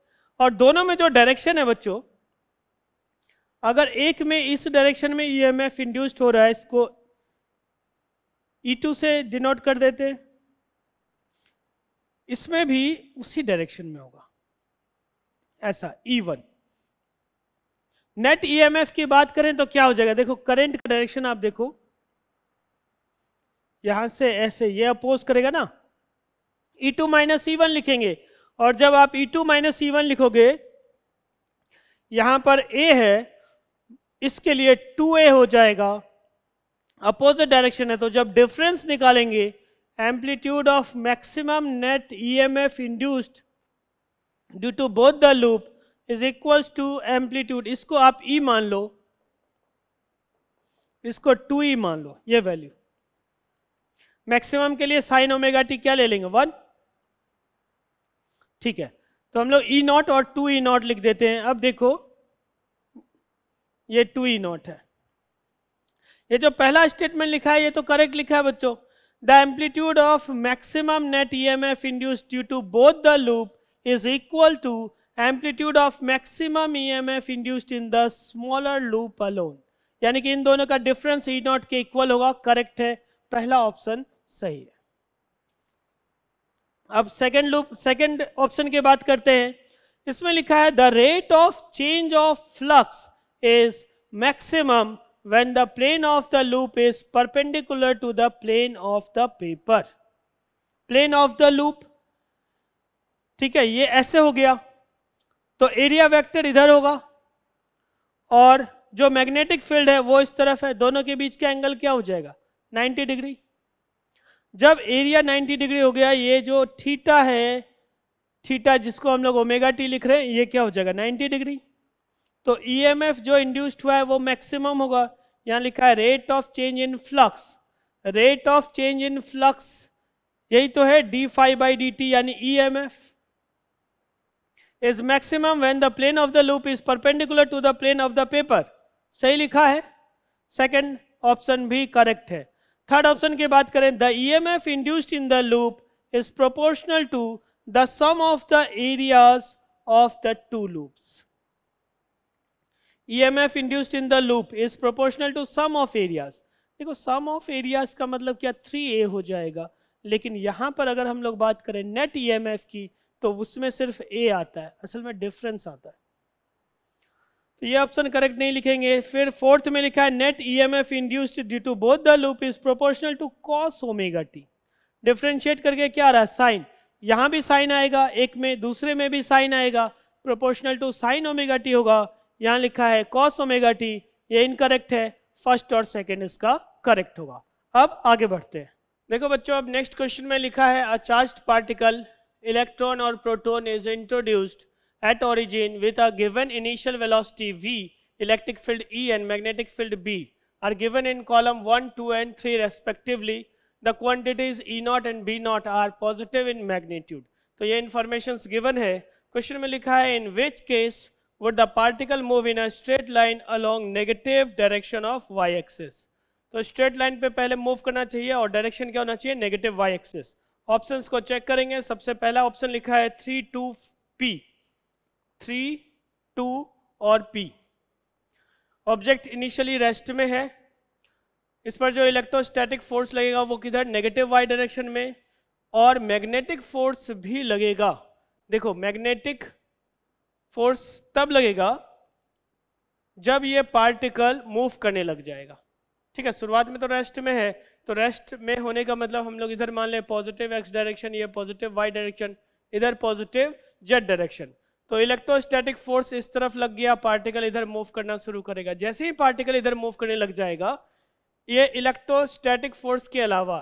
और दोनों में जो डायरेक्शन है बच्चों अगर एक में इस डायरेक्शन में ई एम एफ इंड्यूस्ड हो रहा है इसको ई e टू से डिनोट कर देते इसमें भी उसी डायरेक्शन में होगा ऐसा ई वन नेट ईएमएफ की बात करें तो क्या हो जाएगा देखो करंट का डायरेक्शन आप देखो यहां से ऐसे ये अपोज करेगा ना E two minus E one लिखेंगे और जब आप E two minus E one लिखोगे यहाँ पर ए है इसके लिए टू ए हो जाएगा अपोजिट डायरेक्शन है तो जब डिफरेंस निकालेंगे amplitude of maximum net EMF induced due to both the loop is equals to amplitude इसको आप ई e मान लो इसको टू ई e मान लो ये वैल्यू मैक्सिमम के लिए साइन ओमेगा टी क्या ले लेंगे वन ठीक है तो हम लोग ई e नॉट और टू ई नॉट लिख देते हैं अब देखो ये टू ई नॉट है ये जो पहला स्टेटमेंट लिखा है ये तो करेक्ट लिखा है बच्चों the amplitude of maximum net E M F induce due to both the loop is equal to amplitude of maximum E M F induced in the smaller loop alone यानी कि इन दोनों का डिफरेंस ई नॉट के equal होगा correct है पहला option सही है अब सेकेंड लूप सेकेंड ऑप्शन की बात करते हैं इसमें लिखा है the rate of change of flux is maximum when the plane of the loop is perpendicular to the plane of the paper plane of the loop ठीक है ये ऐसे हो गया तो एरिया वेक्टर इधर होगा और जो मैग्नेटिक फील्ड है वो इस तरफ है दोनों के बीच का एंगल क्या हो जाएगा 90 डिग्री जब एरिया 90 डिग्री हो गया ये जो थीटा है थीटा जिसको हम लोग ओमेगा टी लिख रहे हैं ये क्या हो जाएगा 90 डिग्री तो ईएमएफ e जो इंड्यूस्ड हुआ है वो मैक्सिमम होगा यहाँ लिखा है rate of change in flux rate of change in flux यही तो है d phi by D t यानी E M F is maximum when the plane of the loop is perpendicular to the plane of the paper सही लिखा है second option भी correct है third option की बात करें the E M F induced in the loop is proportional to the sum of the areas of the two loops E M F induced in the loop is proportional to sum of areas देखो sum of areas का मतलब क्या three ए हो जाएगा लेकिन यहाँ पर अगर हम लोग बात करें नेट ई एम एफ की तो उसमें सिर्फ ए आता है असल में डिफरेंस आता है तो ये ऑप्शन करेक्ट नहीं लिखेंगे फिर फोर्थ में लिखा है net EMF induced due to both the loop is proportional to cos omega t differentiate करके क्या रहा है साइन यहां भी साइन आएगा एक में दूसरे में भी साइन आएगा proportional to sine omega t होगा यहां लिखा है कॉस ओमेगा टी ये इनकरेक्ट है फर्स्ट और सेकेंड इसका करेक्ट होगा अब आगे बढ़ते हैं देखो बच्चों अब नेक्स्ट क्वेश्चन में लिखा है अ पार्टिकल इलेक्ट्रॉन और proton is introduced at origin with a given initial velocity v, electric field E and magnetic field B are given in column 1, 2 and 3 respectively. The quantities E naught and B naught are positive in magnitude. तो ये informations given है question में लिखा है in which case would the particle move in a straight line along negative direction of y axis. तो straight line पे पहले move करना चाहिए और डायरेक्शन क्या होना चाहिए नेगेटिव y एक्सिस ऑप्शंस को चेक करेंगे सबसे पहला ऑप्शन लिखा है three two P three two और पी ऑब्जेक्ट इनिशियली रेस्ट में है इस पर जो इलेक्ट्रोस्टैटिक फोर्स लगेगा वो किधर नेगेटिव वाई डायरेक्शन में और मैग्नेटिक फोर्स भी लगेगा देखो मैग्नेटिक फोर्स तब लगेगा जब ये पार्टिकल मूव करने लग जाएगा ठीक है शुरुआत में तो रेस्ट में है तो रेस्ट में होने का मतलब हम लोग इधर मान लें पॉजिटिव एक्स डायरेक्शन ये पॉजिटिव वाई डायरेक्शन इधर पॉजिटिव जेड डायरेक्शन तो इलेक्ट्रोस्टैटिक फोर्स इस तरफ लग गया पार्टिकल इधर मूव करना शुरू करेगा जैसे ही पार्टिकल इधर मूव करने लग जाएगा ये इलेक्ट्रोस्टैटिक फोर्स के अलावा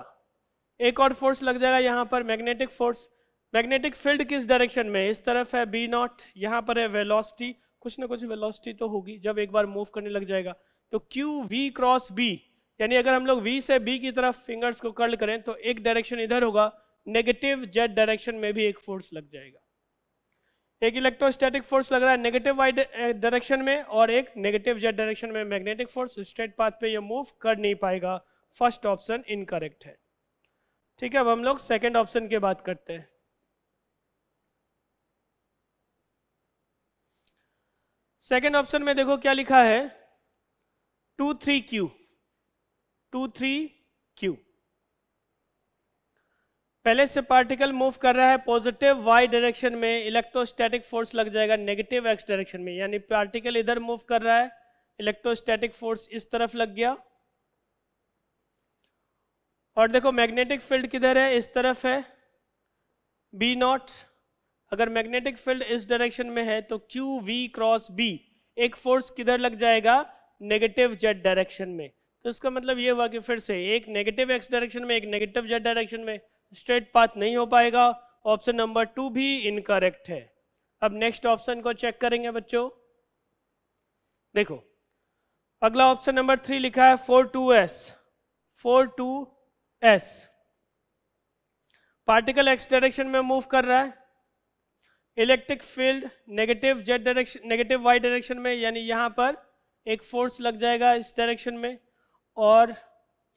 एक और फोर्स लग जाएगा यहाँ पर मैग्नेटिक फोर्स मैग्नेटिक फील्ड किस डायरेक्शन में इस तरफ है बी नॉट यहाँ पर है वेलोसिटी कुछ ना कुछ वेलोसिटी तो होगी जब एक बार मूव करने लग जाएगा तो क्यू वी क्रॉस बी यानी अगर हम लोग वी से बी की तरफ फिंगर्स को कर्ल करें तो एक डायरेक्शन इधर होगा नेगेटिव जेड डायरेक्शन में भी एक फोर्स लग जाएगा एक इलेक्ट्रोस्टैटिक फोर्स लग रहा है नेगेटिव वाई डायरेक्शन में और एक नेगेटिव जेड डायरेक्शन में मैग्नेटिक फोर्स स्ट्रेट पाथ पे ये मूव कर नहीं पाएगा फर्स्ट ऑप्शन इनकरेक्ट है ठीक है अब हम लोग सेकेंड ऑप्शन की बात करते हैं सेकेंड ऑप्शन में देखो क्या लिखा है two three Q two three Q पहले से पार्टिकल मूव कर रहा है पॉजिटिव वाई डायरेक्शन में इलेक्ट्रोस्टैटिक फोर्स लग जाएगा नेगेटिव एक्स डायरेक्शन में यानी पार्टिकल इधर मूव कर रहा है इलेक्ट्रोस्टैटिक फोर्स इस तरफ लग गया और देखो मैग्नेटिक फील्ड किधर है इस तरफ है बी नॉट अगर मैग्नेटिक फील्ड इस डायरेक्शन में है तो क्यू वी क्रॉस बी एक फोर्स किधर लग जाएगा नेगेटिव जेड डायरेक्शन में तो इसका मतलब ये हुआ कि फिर से एक नेगेटिव एक्स डायरेक्शन में एक नेगेटिव जेड डायरेक्शन में स्ट्रेट पाथ नहीं हो पाएगा ऑप्शन नंबर टू भी इनकरेक्ट है अब नेक्स्ट ऑप्शन को चेक करेंगे बच्चों देखो अगला ऑप्शन नंबर थ्री लिखा है four two S four two S particle x direction में मूव कर रहा है electric field negative z direction negative y direction में यानी यहां पर एक फोर्स लग जाएगा इस डायरेक्शन में और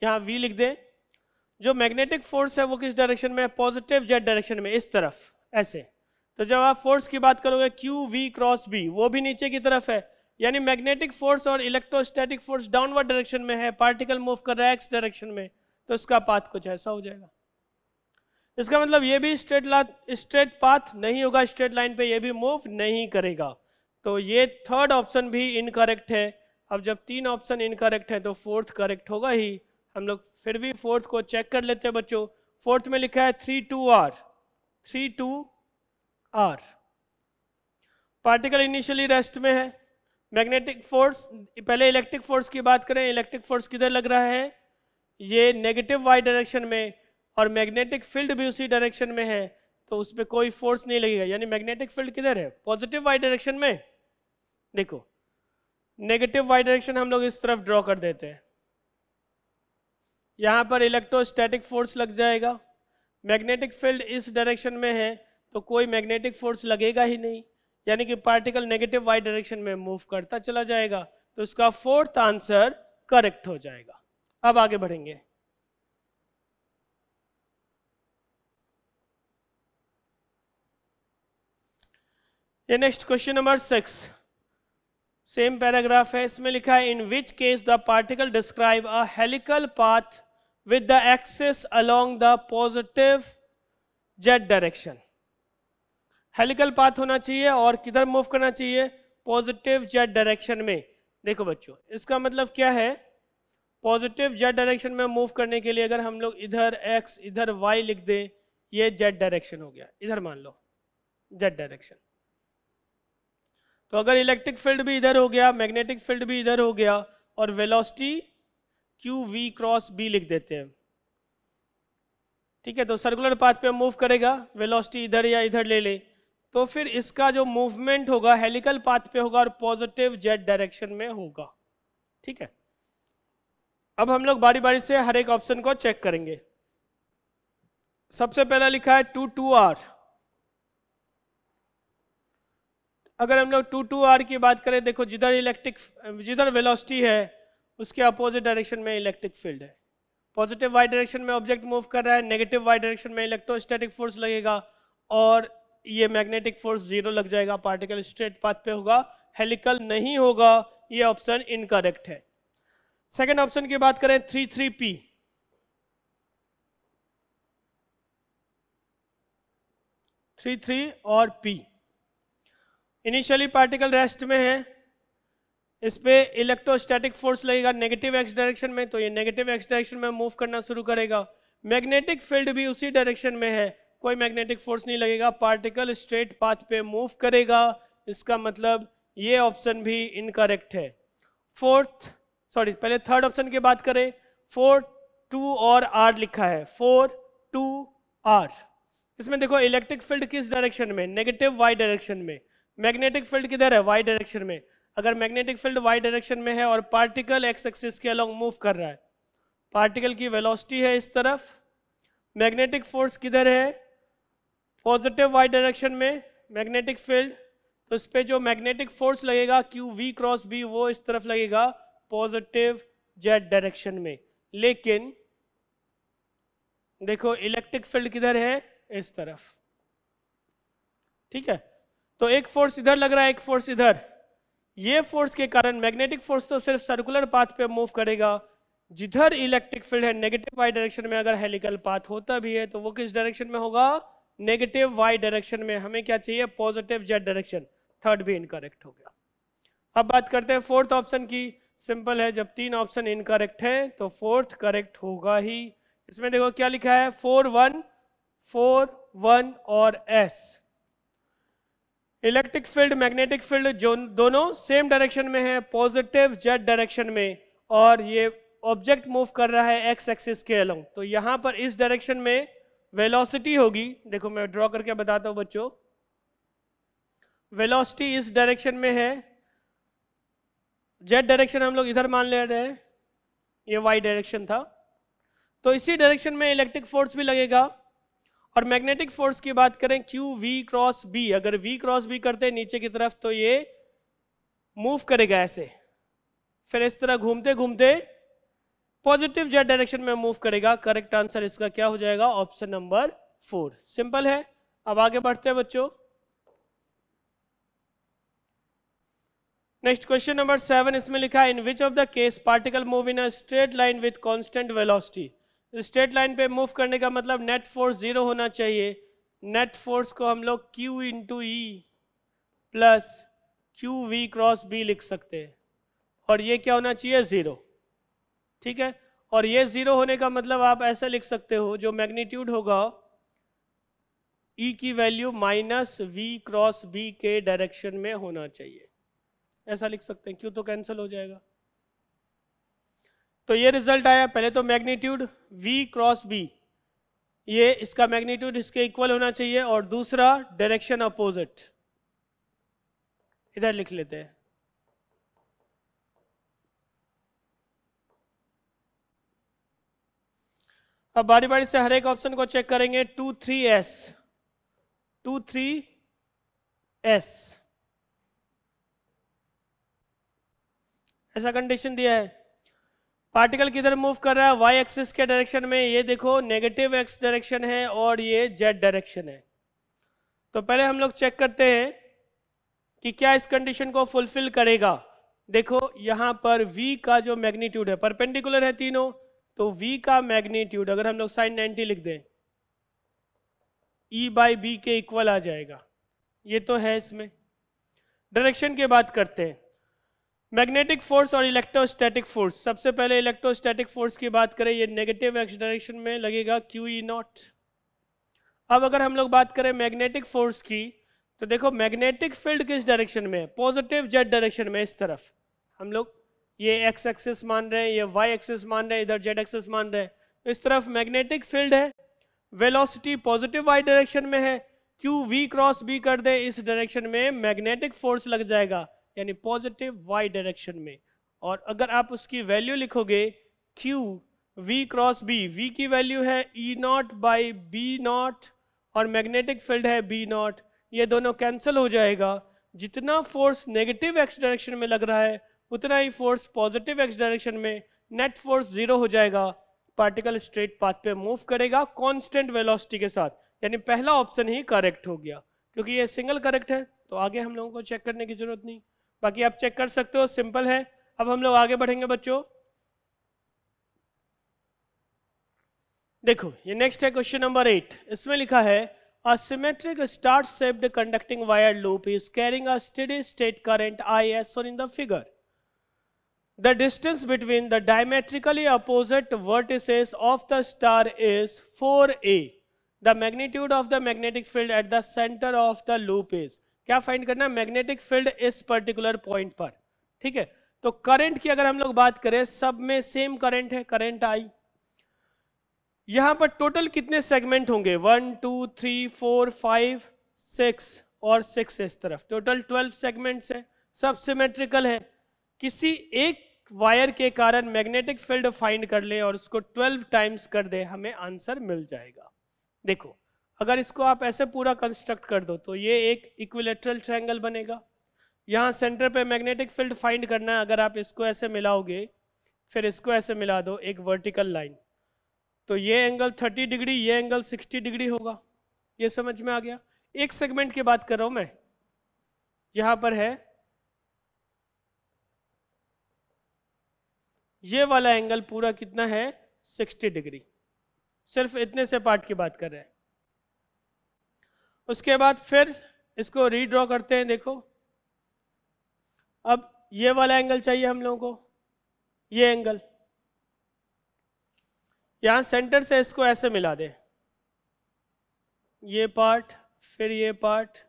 यहां वी लिख दें जो मैग्नेटिक फोर्स है वो किस डायरेक्शन में पॉजिटिव जेड डायरेक्शन में इस तरफ ऐसे तो जब आप फोर्स की बात करोगे क्यू वी क्रॉस बी वो भी नीचे की तरफ है यानी मैग्नेटिक फोर्स और इलेक्ट्रोस्टैटिक फोर्स डाउनवर्ड डायरेक्शन में है पार्टिकल मूव कर रहा है एक्स डायरेक्शन में तो इसका पाथ कुछ ऐसा हो जाएगा इसका मतलब ये भी स्ट्रेट ला स्ट्रेट पाथ नहीं होगा स्ट्रेट लाइन पे ये भी मूव नहीं करेगा तो ये थर्ड ऑप्शन भी इनकरेक्ट है अब जब तीन ऑप्शन इनकरेक्ट है तो फोर्थ करेक्ट होगा ही हम लोग फिर भी फोर्थ को चेक कर लेते हैं बच्चों फोर्थ में लिखा है three two R three two R particle initially rest में है मैग्नेटिक फोर्स पहले इलेक्ट्रिक फोर्स की बात करें इलेक्ट्रिक फोर्स किधर लग रहा है ये नेगेटिव वाई डायरेक्शन में और मैग्नेटिक फील्ड भी उसी डायरेक्शन में है तो उस पर कोई फोर्स नहीं लगेगा यानी मैग्नेटिक फील्ड किधर है पॉजिटिव वाई डायरेक्शन में देखो नेगेटिव वाई डायरेक्शन हम लोग इस तरफ ड्रॉ कर देते हैं यहाँ पर इलेक्ट्रोस्टैटिक फोर्स लग जाएगा मैग्नेटिक फील्ड इस डायरेक्शन में है तो कोई मैग्नेटिक फोर्स लगेगा ही नहीं यानी कि पार्टिकल नेगेटिव वाई डायरेक्शन में मूव करता चला जाएगा तो उसका फोर्थ आंसर करेक्ट हो जाएगा अब आगे बढ़ेंगे ये next question number six same paragraph है इसमें लिखा है in which case the particle describe a helical path with the axis along the positive z direction helical path होना चाहिए और किधर मूव करना चाहिए पॉजिटिव जेड डायरेक्शन में देखो बच्चों इसका मतलब क्या है पॉजिटिव जेड डायरेक्शन में मूव करने के लिए अगर हम लोग इधर एक्स इधर वाई लिख दें ये जेड डायरेक्शन हो गया इधर मान लो जेड डायरेक्शन तो अगर इलेक्ट्रिक फील्ड भी इधर हो गया मैग्नेटिक फील्ड भी इधर हो गया और velocity q v cross B लिख देते हैं ठीक है तो सर्कुलर पाथ पे मूव करेगा वेलोसिटी इधर या इधर ले ले तो फिर इसका जो मूवमेंट होगा हेलिकल पाथ पे होगा और पॉजिटिव जेड डायरेक्शन में होगा ठीक है अब हम लोग बारी बारी से हर एक ऑप्शन को चेक करेंगे सबसे पहला लिखा है टू टू आर अगर हम लोग टू टू आर की बात करें देखो जिधर इलेक्ट्रिक जिधर वेलोसिटी है उसके अपोजिट डायरेक्शन में इलेक्ट्रिक फील्ड है पॉजिटिव वाई डायरेक्शन में ऑब्जेक्ट मूव कर रहा है नेगेटिव वाई डायरेक्शन में इलेक्ट्रोस्टैटिक फोर्स लगेगा और ये मैग्नेटिक फोर्स जीरो लग जाएगा पार्टिकल स्ट्रेट पाथ पे होगा हेलिकल नहीं होगा ये ऑप्शन इनकरेक्ट है सेकेंड ऑप्शन की बात करें three three P three three और पी इनिशियली पार्टिकल रेस्ट में है इस पर इलेक्ट्रोस्टैटिक फोर्स लगेगा नेगेटिव एक्स डायरेक्शन में तो ये नेगेटिव एक्स डायरेक्शन में मूव करना शुरू करेगा मैग्नेटिक फील्ड भी उसी डायरेक्शन में है कोई मैग्नेटिक फोर्स नहीं लगेगा पार्टिकल स्ट्रेट पाथ पे मूव करेगा इसका मतलब ये ऑप्शन भी इनकरेक्ट है फोर्थ सॉरी पहले थर्ड ऑप्शन की बात करें फोर टू और आर लिखा है फोर टू आर इसमें देखो इलेक्ट्रिक फील्ड किस डायरेक्शन में नेगेटिव वाई डायरेक्शन में मैग्नेटिक फील्ड किधर है वाई डायरेक्शन में अगर मैग्नेटिक फील्ड वाई डायरेक्शन में है और पार्टिकल एक्स एक्सिस के अलॉन्ग मूव कर रहा है पार्टिकल की वेलोसिटी है इस तरफ मैग्नेटिक फोर्स किधर है पॉजिटिव वाई डायरेक्शन में मैग्नेटिक फील्ड तो इस पर जो मैग्नेटिक फोर्स लगेगा क्यू वी क्रॉस बी वो इस तरफ लगेगा पॉजिटिव जेड डायरेक्शन में लेकिन देखो इलेक्ट्रिक फील्ड किधर है इस तरफ ठीक है तो एक फोर्स इधर लग रहा है एक फोर्स इधर ये फोर्स के कारण मैग्नेटिक फोर्स तो सिर्फ सर्कुलर पाथ पे मूव करेगा जिधर इलेक्ट्रिक फील्ड है नेगेटिव वाई डायरेक्शन में अगर हेलिकल पाथ होता भी है तो वो किस डायरेक्शन में होगा नेगेटिव वाई डायरेक्शन में हमें क्या चाहिए पॉजिटिव जेड डायरेक्शन थर्ड भी इनकरेक्ट हो गया अब बात करते हैं फोर्थ ऑप्शन की सिंपल है जब तीन ऑप्शन इनकरेक्ट है तो फोर्थ करेक्ट होगा ही इसमें देखो क्या लिखा है फोर वन फोर वन और S electric field magnetic field जो दोनों सेम डायरेक्शन में है पॉजिटिव जेड डायरेक्शन में और ये ऑब्जेक्ट मूव कर रहा है एक्स एक्सिस के अलोंग तो यहाँ पर इस डायरेक्शन में वेलोसिटी होगी देखो मैं ड्रॉ करके बताता हूँ बच्चों वेलोसिटी इस डायरेक्शन में है जेड डायरेक्शन हम लोग इधर मान ले रहे हैं ये वाई डायरेक्शन था तो इसी डायरेक्शन में इलेक्ट्रिक फोर्स भी लगेगा और मैग्नेटिक फोर्स की बात करें क्यू वी क्रॉस बी अगर वी क्रॉस बी करते हैं नीचे की तरफ तो ये मूव करेगा ऐसे फिर इस तरह घूमते घूमते पॉजिटिव जेड डायरेक्शन में मूव करेगा करेक्ट आंसर इसका क्या हो जाएगा ऑप्शन नंबर फोर सिंपल है अब आगे बढ़ते हैं बच्चों नेक्स्ट क्वेश्चन नंबर सेवन इसमें लिखा है in which of the case particle move in a straight line with constant velocity straight line पे मूव करने का मतलब नेट फोर्स जीरो होना चाहिए नेट फोर्स को हम लोग q into E plus q v cross B लिख सकते हैं और ये क्या होना चाहिए ज़ीरो ठीक है और ये ज़ीरो होने का मतलब आप ऐसा लिख सकते हो जो मैग्नीट्यूड होगा ई e की value minus v cross B के डायरेक्शन में होना चाहिए ऐसा लिख सकते हैं क्यों तो कैंसिल हो जाएगा तो ये रिजल्ट आया पहले तो मैग्नीट्यूड v क्रॉस b ये इसका मैग्नीट्यूड इसके इक्वल होना चाहिए और दूसरा डायरेक्शन अपोजिट इधर लिख लेते हैं अब बारी बारी से हर एक ऑप्शन को चेक करेंगे two three S two three S ऐसा कंडीशन दिया है पार्टिकल किधर मूव कर रहा है वाई एक्सिस के डायरेक्शन में ये देखो नेगेटिव एक्स डायरेक्शन है और ये जेड डायरेक्शन है तो पहले हम लोग चेक करते हैं कि क्या इस कंडीशन को फुलफिल करेगा देखो यहां पर v का जो मैग्नीट्यूड है परपेंडिकुलर है तीनों तो v का मैग्नीट्यूड अगर हम लोग साइन 90 लिख दें e बाई बी के इक्वल आ जाएगा ये तो है इसमें डायरेक्शन की बात करते हैं मैग्नेटिक फोर्स और इलेक्ट्रोस्टैटिक फोर्स सबसे पहले इलेक्ट्रोस्टैटिक फोर्स की बात करें ये नेगेटिव एक्स डायरेक्शन में लगेगा क्यू ई नॉट अब अगर हम लोग बात करें मैग्नेटिक फोर्स की तो देखो मैग्नेटिक फील्ड किस डायरेक्शन में है पॉजिटिव जेड डायरेक्शन में इस तरफ हम लोग ये एक्स एक्सेस मान रहे हैं ये वाई एक्सेस मान रहे हैं इधर जेड एक्सेस मान रहे हैं तो इस तरफ मैग्नेटिक फील्ड है वेलोसिटी पॉजिटिव वाई डायरेक्शन में है क्यू वी क्रॉस बी कर दे इस डायरेक्शन में मैग्नेटिक फोर्स लग जाएगा यानी पॉजिटिव वाई डायरेक्शन में और अगर आप उसकी वैल्यू लिखोगे q v cross B v की वैल्यू है E naught by B naught और मैग्नेटिक फील्ड है बी नॉट ये दोनों कैंसिल हो जाएगा जितना फोर्स नेगेटिव एक्स डायरेक्शन में लग रहा है उतना ही फोर्स पॉजिटिव एक्स डायरेक्शन में नेट फोर्स जीरो हो जाएगा पार्टिकल स्ट्रेट पाथ पे मूव करेगा कांस्टेंट वेलोसिटी के साथ यानी पहला ऑप्शन ही करेक्ट हो गया क्योंकि ये सिंगल करेक्ट है तो आगे हम लोगों को चेक करने की जरूरत नहीं बाकी आप चेक कर सकते हो सिंपल है अब हम लोग आगे बढ़ेंगे बच्चों देखो ये नेक्स्ट है क्वेश्चन नंबर एट इसमें लिखा है symmetric star shaped conducting wire loop is carrying a steady state current I as in the figure the distance between the diametrically opposite vertices of the star is four a the magnitude of the magnetic field at the centre of the loop is क्या find करना है magnetic field इस particular point पर ठीक है तो current की अगर हम लोग बात करें सब में सेम करंट है करंट आई यहां पर टोटल कितने सेगमेंट होंगे one two three four five six और सिक्स इस तरफ टोटल ट्वेल्व सेगमेंट्स है सब सिमेट्रिकल है किसी एक वायर के कारण मैग्नेटिक फील्ड फाइंड कर ले और उसको ट्वेल्व टाइम्स कर दे हमें आंसर मिल जाएगा देखो अगर इसको आप ऐसे पूरा कंस्ट्रक्ट कर दो तो ये एक इक्विलेटरल ट्रायंगल बनेगा यहाँ सेंटर पे मैग्नेटिक फील्ड फाइंड करना है अगर आप इसको ऐसे मिलाओगे फिर इसको ऐसे मिला दो एक वर्टिकल लाइन तो ये एंगल 30 डिग्री ये एंगल 60 डिग्री होगा ये समझ में आ गया एक सेगमेंट की बात कर रहा हूँ मैं यहाँ पर है ये वाला एंगल पूरा कितना है 60 डिग्री सिर्फ इतने से पार्ट की बात कर रहे हैं उसके बाद फिर इसको रीड्रॉ करते हैं देखो अब ये वाला एंगल चाहिए हम लोगों को ये एंगल यहां सेंटर से इसको ऐसे मिला दे ये पार्ट फिर ये पार्ट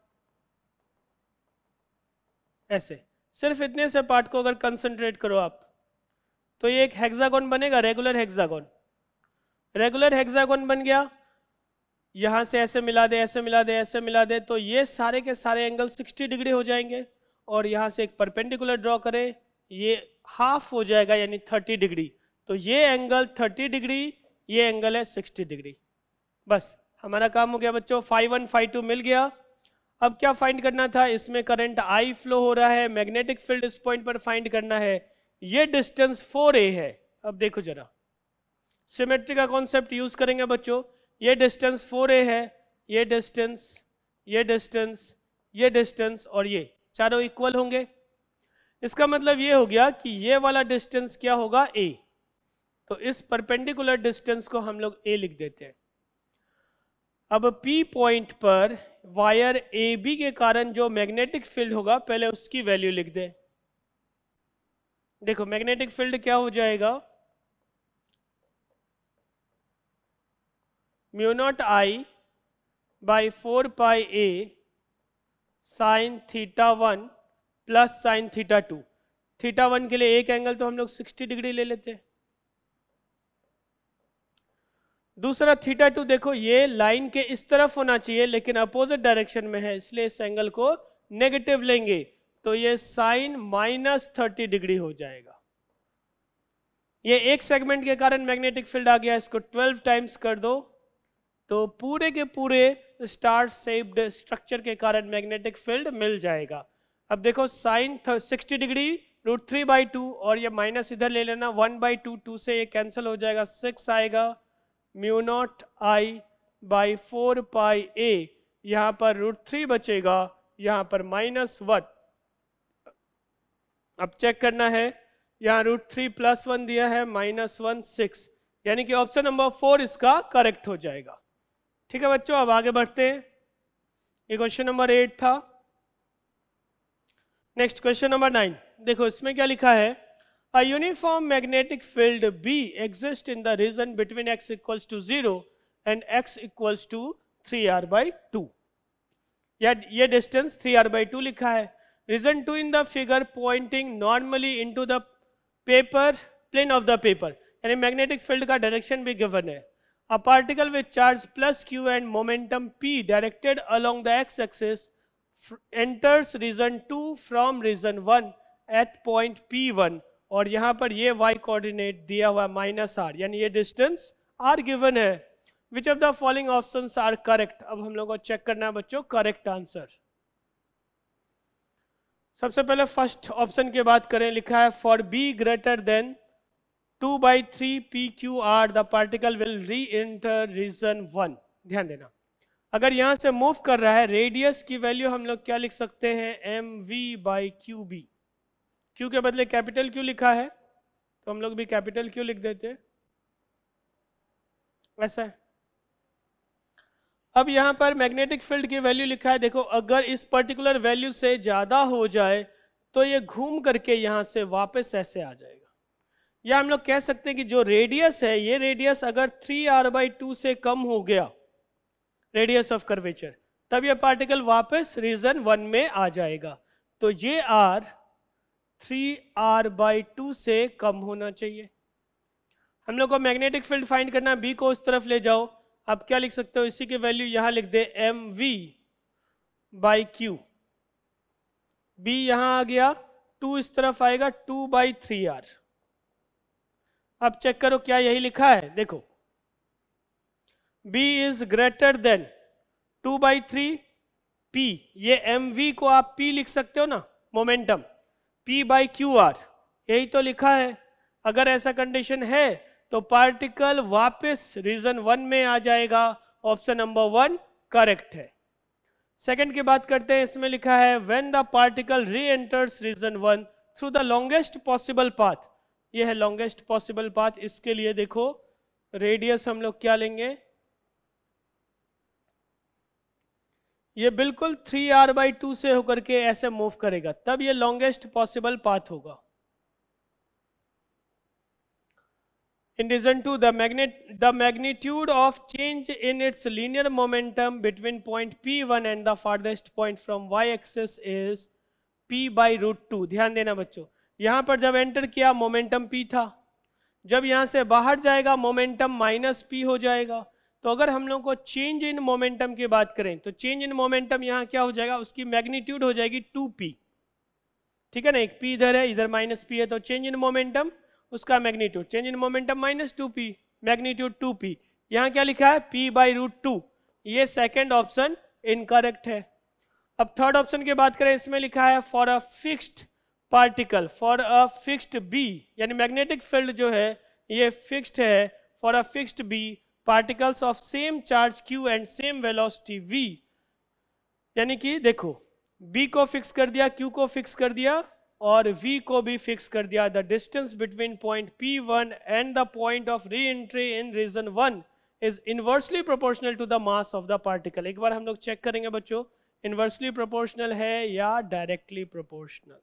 ऐसे सिर्फ इतने से पार्ट को अगर कंसंट्रेट करो आप तो ये एक हेक्सागोन बनेगा रेगुलर हेक्सागोन रेगुलर हेक्सागोन बन गया यहाँ से ऐसे मिला दे ऐसे मिला दे ऐसे मिला दे तो ये सारे के सारे एंगल 60 डिग्री हो जाएंगे और यहाँ से एक परपेंडिकुलर ड्रॉ करें ये हाफ हो जाएगा यानी 30 डिग्री तो ये एंगल 30 डिग्री ये एंगल है 60 डिग्री बस हमारा काम हो गया बच्चों फाइव वन फाइव टू मिल गया अब क्या फाइंड करना था इसमें करंट आई फ्लो हो रहा है मैग्नेटिक फील्ड इस पॉइंट पर फाइंड करना है ये डिस्टेंस फोर ए है अब देखो जरा सिमेट्री का कॉन्सेप्ट यूज करेंगे बच्चों ये डिस्टेंस 4a है ये डिस्टेंस ये डिस्टेंस ये डिस्टेंस और ये चारों इक्वल होंगे इसका मतलब ये हो गया कि ये वाला डिस्टेंस क्या होगा a तो इस परपेंडिकुलर डिस्टेंस को हम लोग a लिख देते हैं अब P पॉइंट पर वायर ए बी के कारण जो मैग्नेटिक फील्ड होगा पहले उसकी वैल्यू लिख दें देखो मैग्नेटिक फील्ड क्या हो जाएगा mu naught I by four pi a sine theta one plus sine theta two theta one के लिए एक एंगल तो हम लोग सिक्सटी डिग्री ले लेते हैं दूसरा थीटा टू देखो ये लाइन के इस तरफ होना चाहिए लेकिन अपोजिट डायरेक्शन में है इसलिए इस एंगल को नेगेटिव लेंगे तो ये साइन माइनस थर्टी डिग्री हो जाएगा ये एक सेगमेंट के कारण मैग्नेटिक फील्ड आ गया इसको ट्वेल्व टाइम्स कर दो तो पूरे के पूरे स्टार सेप्ड स्ट्रक्चर के कारण मैग्नेटिक फील्ड मिल जाएगा अब देखो sine sixty degree root three by two और ये माइनस इधर ले लेना वन बाई टू टू से ये कैंसिल हो जाएगा सिक्स आएगा mu naught I by four pi a यहाँ पर रूट थ्री बचेगा यहाँ पर माइनस वन अब चेक करना है यहाँ रूट थ्री प्लस वन दिया है माइनस वन सिक्स यानी कि ऑप्शन नंबर फोर इसका करेक्ट हो जाएगा ठीक है बच्चों अब आगे बढ़ते हैं ये क्वेश्चन नंबर एट था नेक्स्ट क्वेश्चन नंबर नाइन देखो इसमें क्या लिखा है a uniform magnetic field B exist in the region between x equals to zero and x equals to three R by two या ये distance three R by two लिखा है region two in the figure pointing normally into the paper plane of the paper यानी magnetic field का direction भी given है A particle with charge plus q and momentum p directed along the x-axis enters region 2 from region 1 at point P1 और यहाँ पर ये y coordinate दिया हुआ माइनस आर यानी ये डिस्टेंस आर गिवन है which of the following option are correct अब हम लोगों को चेक करना है बच्चों करेक्ट आंसर सबसे पहले फर्स्ट ऑप्शन की बात करें लिखा है for B greater than two by three P Q R the particle will reenter region one ध्यान देना अगर यहां से मूव कर रहा है रेडियस की वैल्यू हम लोग क्या लिख सकते हैं M we by Q B q के बदले कैपिटल क्यू लिखा है तो हम लोग भी कैपिटल क्यू लिख देते ऐसा वैसा है अब यहां पर मैग्नेटिक फील्ड की वैल्यू लिखा है देखो अगर इस पर्टिकुलर वैल्यू से ज़्यादा हो जाए तो ये घूम करके यहां से वापस ऐसे आ जाएगा या हम लोग कह सकते हैं कि जो रेडियस है ये रेडियस अगर थ्री आर बाई टू से कम हो गया रेडियस ऑफ कर्वेचर तब ये पार्टिकल वापस रीजन वन में आ जाएगा तो ये R three R by two से कम होना चाहिए हम लोग को मैग्नेटिक फील्ड फाइंड करना बी को उस तरफ ले जाओ आप क्या लिख सकते हो इसी की वैल्यू यहां लिख दे m we by Q B यहां आ गया टू इस तरफ आएगा टू बाई थ्री आर अब चेक करो क्या यही लिखा है देखो b is greater than two by three P ये एम वी को आप p लिख सकते हो ना momentum p by Q R यही तो लिखा है अगर ऐसा कंडीशन है तो पार्टिकल वापस रीजन वन में आ जाएगा ऑप्शन नंबर वन करेक्ट है सेकंड की बात करते हैं इसमें लिखा है when the particle reenters region one through the longest possible path ये है लॉन्गेस्ट पॉसिबल पाथ इसके लिए देखो रेडियस हम लोग क्या लेंगे ये बिल्कुल थ्री आर बाई टू से होकर के ऐसे मूव करेगा तब ये लॉन्गेस्ट पॉसिबल पाथ होगा in region two the magnet the magnitude of change in its linear momentum between point P one and the farthest point from Y axis is P by root two ध्यान देना बच्चों यहां पर जब enter किया momentum P था जब यहां से बाहर जाएगा मोमेंटम माइनस पी हो जाएगा तो अगर हम लोग को चेंज इन मोमेंटम की बात करें तो चेंज इन मोमेंटम यहाँ क्या हो जाएगा उसकी मैग्नीट्यूड हो जाएगी टू पी ठीक है ना एक पी इधर है इधर माइनस पी है तो चेंज इन मोमेंटम उसका magnitude change in momentum minus two P magnitude two P यहाँ क्या लिखा है पी बाई रूट टू ये सेकेंड ऑप्शन इनकरेक्ट है अब थर्ड ऑप्शन की बात करें इसमें लिखा है for a fixed particle for a fixed B यानी मैग्नेटिक फील्ड जो है ये फिक्स्ड है for a fixed B particles of same charge Q and same velocity V यानी कि देखो बी को फिक्स कर दिया क्यू को फिक्स कर दिया और वी को भी फिक्स कर दिया the distance between point P one and the point of reentry in region one is inversely proportional to the mass of the particle एक बार हम लोग चेक करेंगे बच्चों इन्वर्सली प्रोपोर्शनल है या डायरेक्टली प्रोपोर्शनल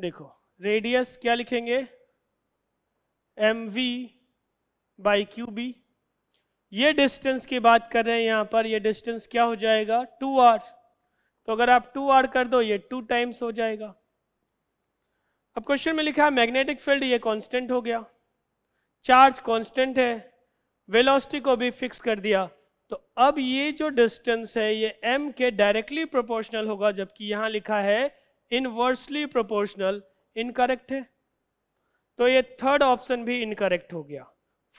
देखो रेडियस क्या लिखेंगे M we by Q B ये डिस्टेंस की बात कर रहे हैं यहां पर ये डिस्टेंस क्या हो जाएगा टू आर तो अगर आप टू आर कर दो ये टू टाइम्स हो जाएगा अब क्वेश्चन में लिखा है मैग्नेटिक फील्ड ये कांस्टेंट हो गया चार्ज कांस्टेंट है वेलोसिटी को भी फिक्स कर दिया तो अब ये जो डिस्टेंस है ये एम के डायरेक्टली प्रोपोर्शनल होगा जबकि यहां लिखा है इनवर्सली प्रोपोर्शनल इनकरेक्ट है तो ये थर्ड ऑप्शन भी इनकरेक्ट हो गया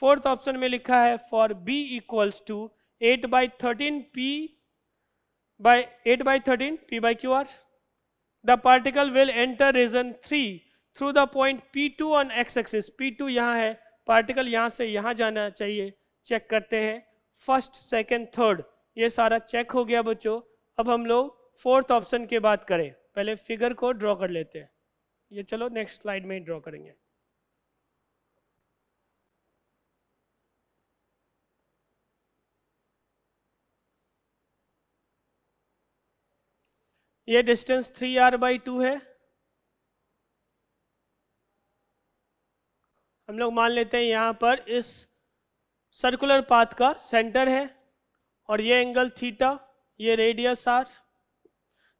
फोर्थ ऑप्शन में लिखा है for B equals to eight by thirteen P by eight by thirteen P by Q R the particle will enter region three through the point P two on X axis P two यहाँ है particle यहाँ से यहाँ जाना चाहिए check करते हैं first second third ये सारा चेक हो गया बच्चों अब हम लोग फोर्थ ऑप्शन की बात करें पहले फिगर को ड्रॉ कर लेते हैं ये चलो नेक्स्ट स्लाइड में ही ड्रॉ करेंगे ये distance three R by two है हम लोग मान लेते हैं यहां पर इस सर्कुलर पाथ का सेंटर है और ये एंगल थीटा ये रेडियस आर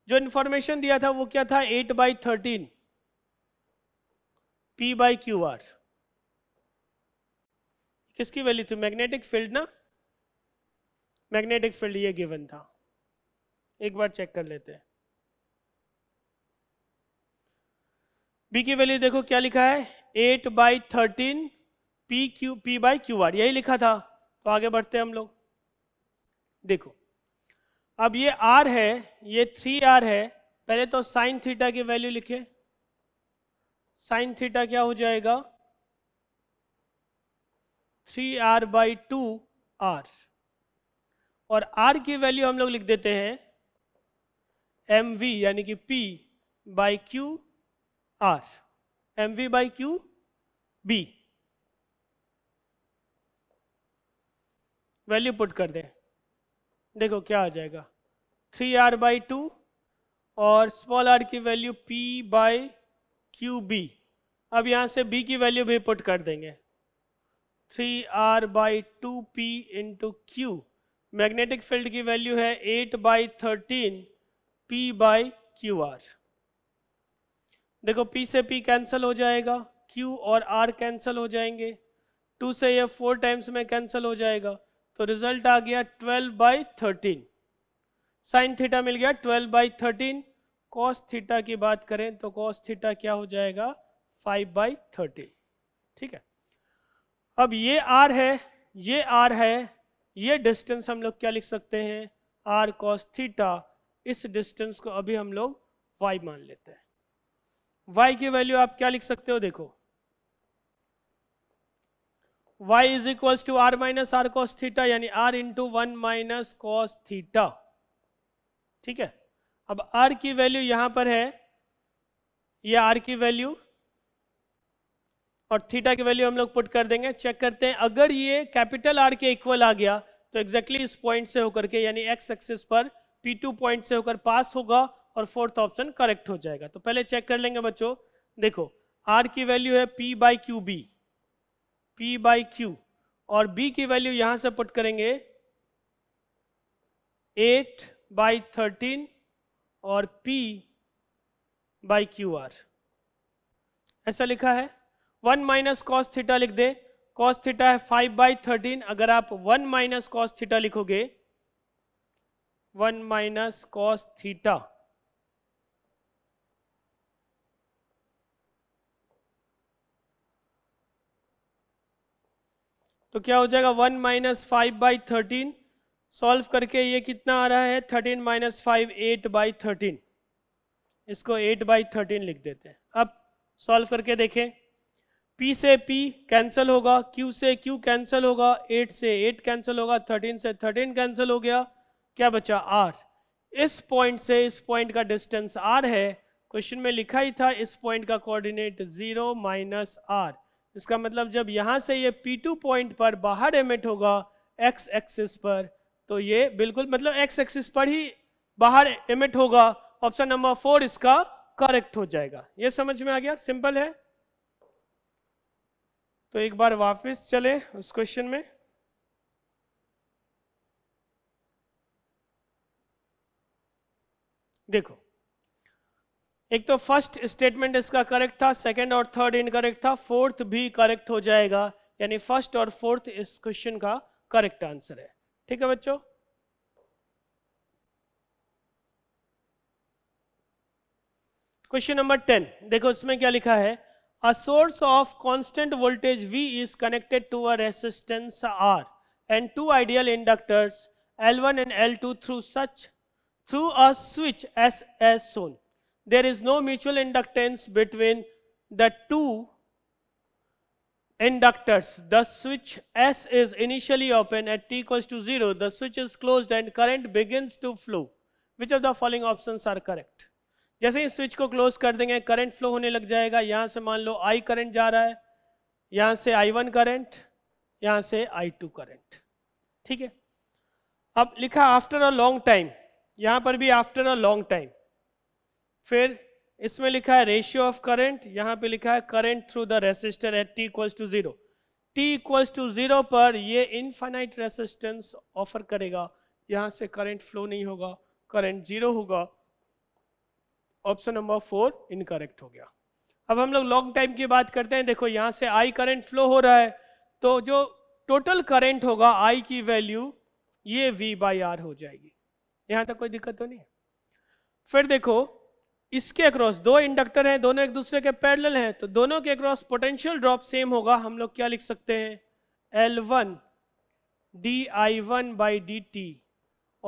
जो इन्फॉर्मेशन दिया था वो क्या था eight by thirteen P by Q R किसकी वैल्यू थी मैग्नेटिक फील्ड ना मैग्नेटिक फील्ड ये गिवन था एक बार चेक कर लेते हैं बी की वैल्यू देखो क्या लिखा है eight by thirteen P Q P by Q R यही लिखा था तो आगे बढ़ते हैं हम लोग देखो अब ये आर है ये थ्री आर है पहले तो साइन थीटा की वैल्यू लिखे साइन थीटा क्या हो जाएगा three R by two R और आर की वैल्यू हम लोग लिख देते हैं एम वी यानी कि P by Q R M we by Q B value put कर दें देखो क्या आ जाएगा थ्री आर बाई टू और स्मॉल आर की value P by Q B अब यहाँ से बी की वैल्यू भी पुट कर देंगे three R by two P into Q magnetic field की वैल्यू है eight by thirteen P by Q R देखो पी से पी कैंसिल हो जाएगा क्यू और आर कैंसिल हो जाएंगे टू से यह फोर टाइम्स में कैंसिल हो जाएगा तो रिजल्ट आ गया twelve by thirteen sine theta मिल गया twelve by thirteen cos theta की बात करें तो कॉस थीटा क्या हो जाएगा फाइव बाई थर्टीन ठीक है अब ये आर है ये आर है ये डिस्टेंस हम लोग क्या लिख सकते हैं आर कॉस थीटा इस डिस्टेंस को अभी हम लोग वाई मान लेते हैं वाई की वैल्यू आप क्या लिख सकते हो देखो y is equal to R minus R cos theta यानी r into one minus cos theta ठीक है अब आर की वैल्यू यहां पर है ये आर की वैल्यू और थीटा की वैल्यू हम लोग पुट कर देंगे चेक करते हैं अगर ये कैपिटल आर के इक्वल आ गया तो एग्जैक्टली exactly इस पॉइंट से होकर के यानी एक्स एक्सिस पर पी टू पॉइंट से होकर पास होगा और फोर्थ ऑप्शन करेक्ट हो जाएगा तो पहले चेक कर लेंगे बच्चों देखो आर की वैल्यू है P by Q B P by Q और बी की वैल्यू यहां से पुट करेंगे एट by 13 और P by QR ऐसा लिखा है वन माइनस कॉस थीटा लिख दे कॉस थीटा है फाइव बाई थर्टीन अगर आप वन माइनस कॉस थीटा लिखोगे वन माइनस कॉस थीटा तो क्या हो जाएगा one minus five by thirteen solve करके ये कितना आ रहा है thirteen minus five eight by thirteen इसको एट बाई थर्टीन लिख देते हैं अब सॉल्व करके देखें P से P कैंसिल होगा Q से Q कैंसिल होगा 8 से 8 कैंसिल होगा 13 से 13 कैंसिल हो गया क्या बचा R इस पॉइंट से इस पॉइंट का डिस्टेंस R है क्वेश्चन में लिखा ही था इस पॉइंट का कोऑर्डिनेट 0 माइनस आर इसका मतलब जब यहाँ से ये P2 पॉइंट पर बाहर एमिट होगा x एक्सिस पर तो ये बिल्कुल मतलब एक्स एक्सिस पर ही बाहर इमिट होगा ऑप्शन नंबर फोर इसका करेक्ट हो जाएगा ये समझ में आ गया सिंपल है तो एक बार वापस चले उस क्वेश्चन में देखो एक तो फर्स्ट स्टेटमेंट इसका करेक्ट था सेकंड और थर्ड इनकरेक्ट था फोर्थ भी करेक्ट हो जाएगा यानी फर्स्ट और फोर्थ इस क्वेश्चन का करेक्ट आंसर है ठीक है बच्चों क्वेश्चन नंबर टेन देखो उसमें क्या लिखा है a source of constant voltage V is connected to a resistance R and two ideal inductors L one and L two through such through a switch S S soon there is no mutual inductance between the two inductors the switch s is initially open at t equals to 0 the switch is closed and current begins to flow which of the following options are correct जैसे ही switch को close कर देंगे current flow होने लग जाएगा यहां से मान लो आई करंट जा रहा है यहां से आई वन करंट यहां से आई टू करंट ठीक है अब लिखा आफ्टर अ लॉन्ग टाइम यहां पर भी आफ्टर अ लॉन्ग टाइम फिर इसमें लिखा है रेशियो ऑफ करंट यहां पे लिखा है current through the resistor at T equals to zero T equals to zero पर ये इनफाइनाइट रेसिस्टेंस ऑफर करेगा यहां से करंट फ्लो नहीं होगा करंट जीरो होगा ऑप्शन नंबर फोर इनकरेक्ट हो गया अब हम लोग लॉन्ग टाइम की बात करते हैं देखो यहां से आई करंट फ्लो हो रहा है तो जो टोटल करंट होगा आई की वैल्यू ये वी बाई आर हो जाएगी यहां तक कोई दिक्कत तो नहीं है फिर देखो इसके अक्रॉस दो इंडक्टर हैं दोनों एक दूसरे के पैरेलल हैं तो दोनों के अक्रॉस पोटेंशियल ड्रॉप सेम होगा हम लोग क्या लिख सकते हैं L1 one D I one by D T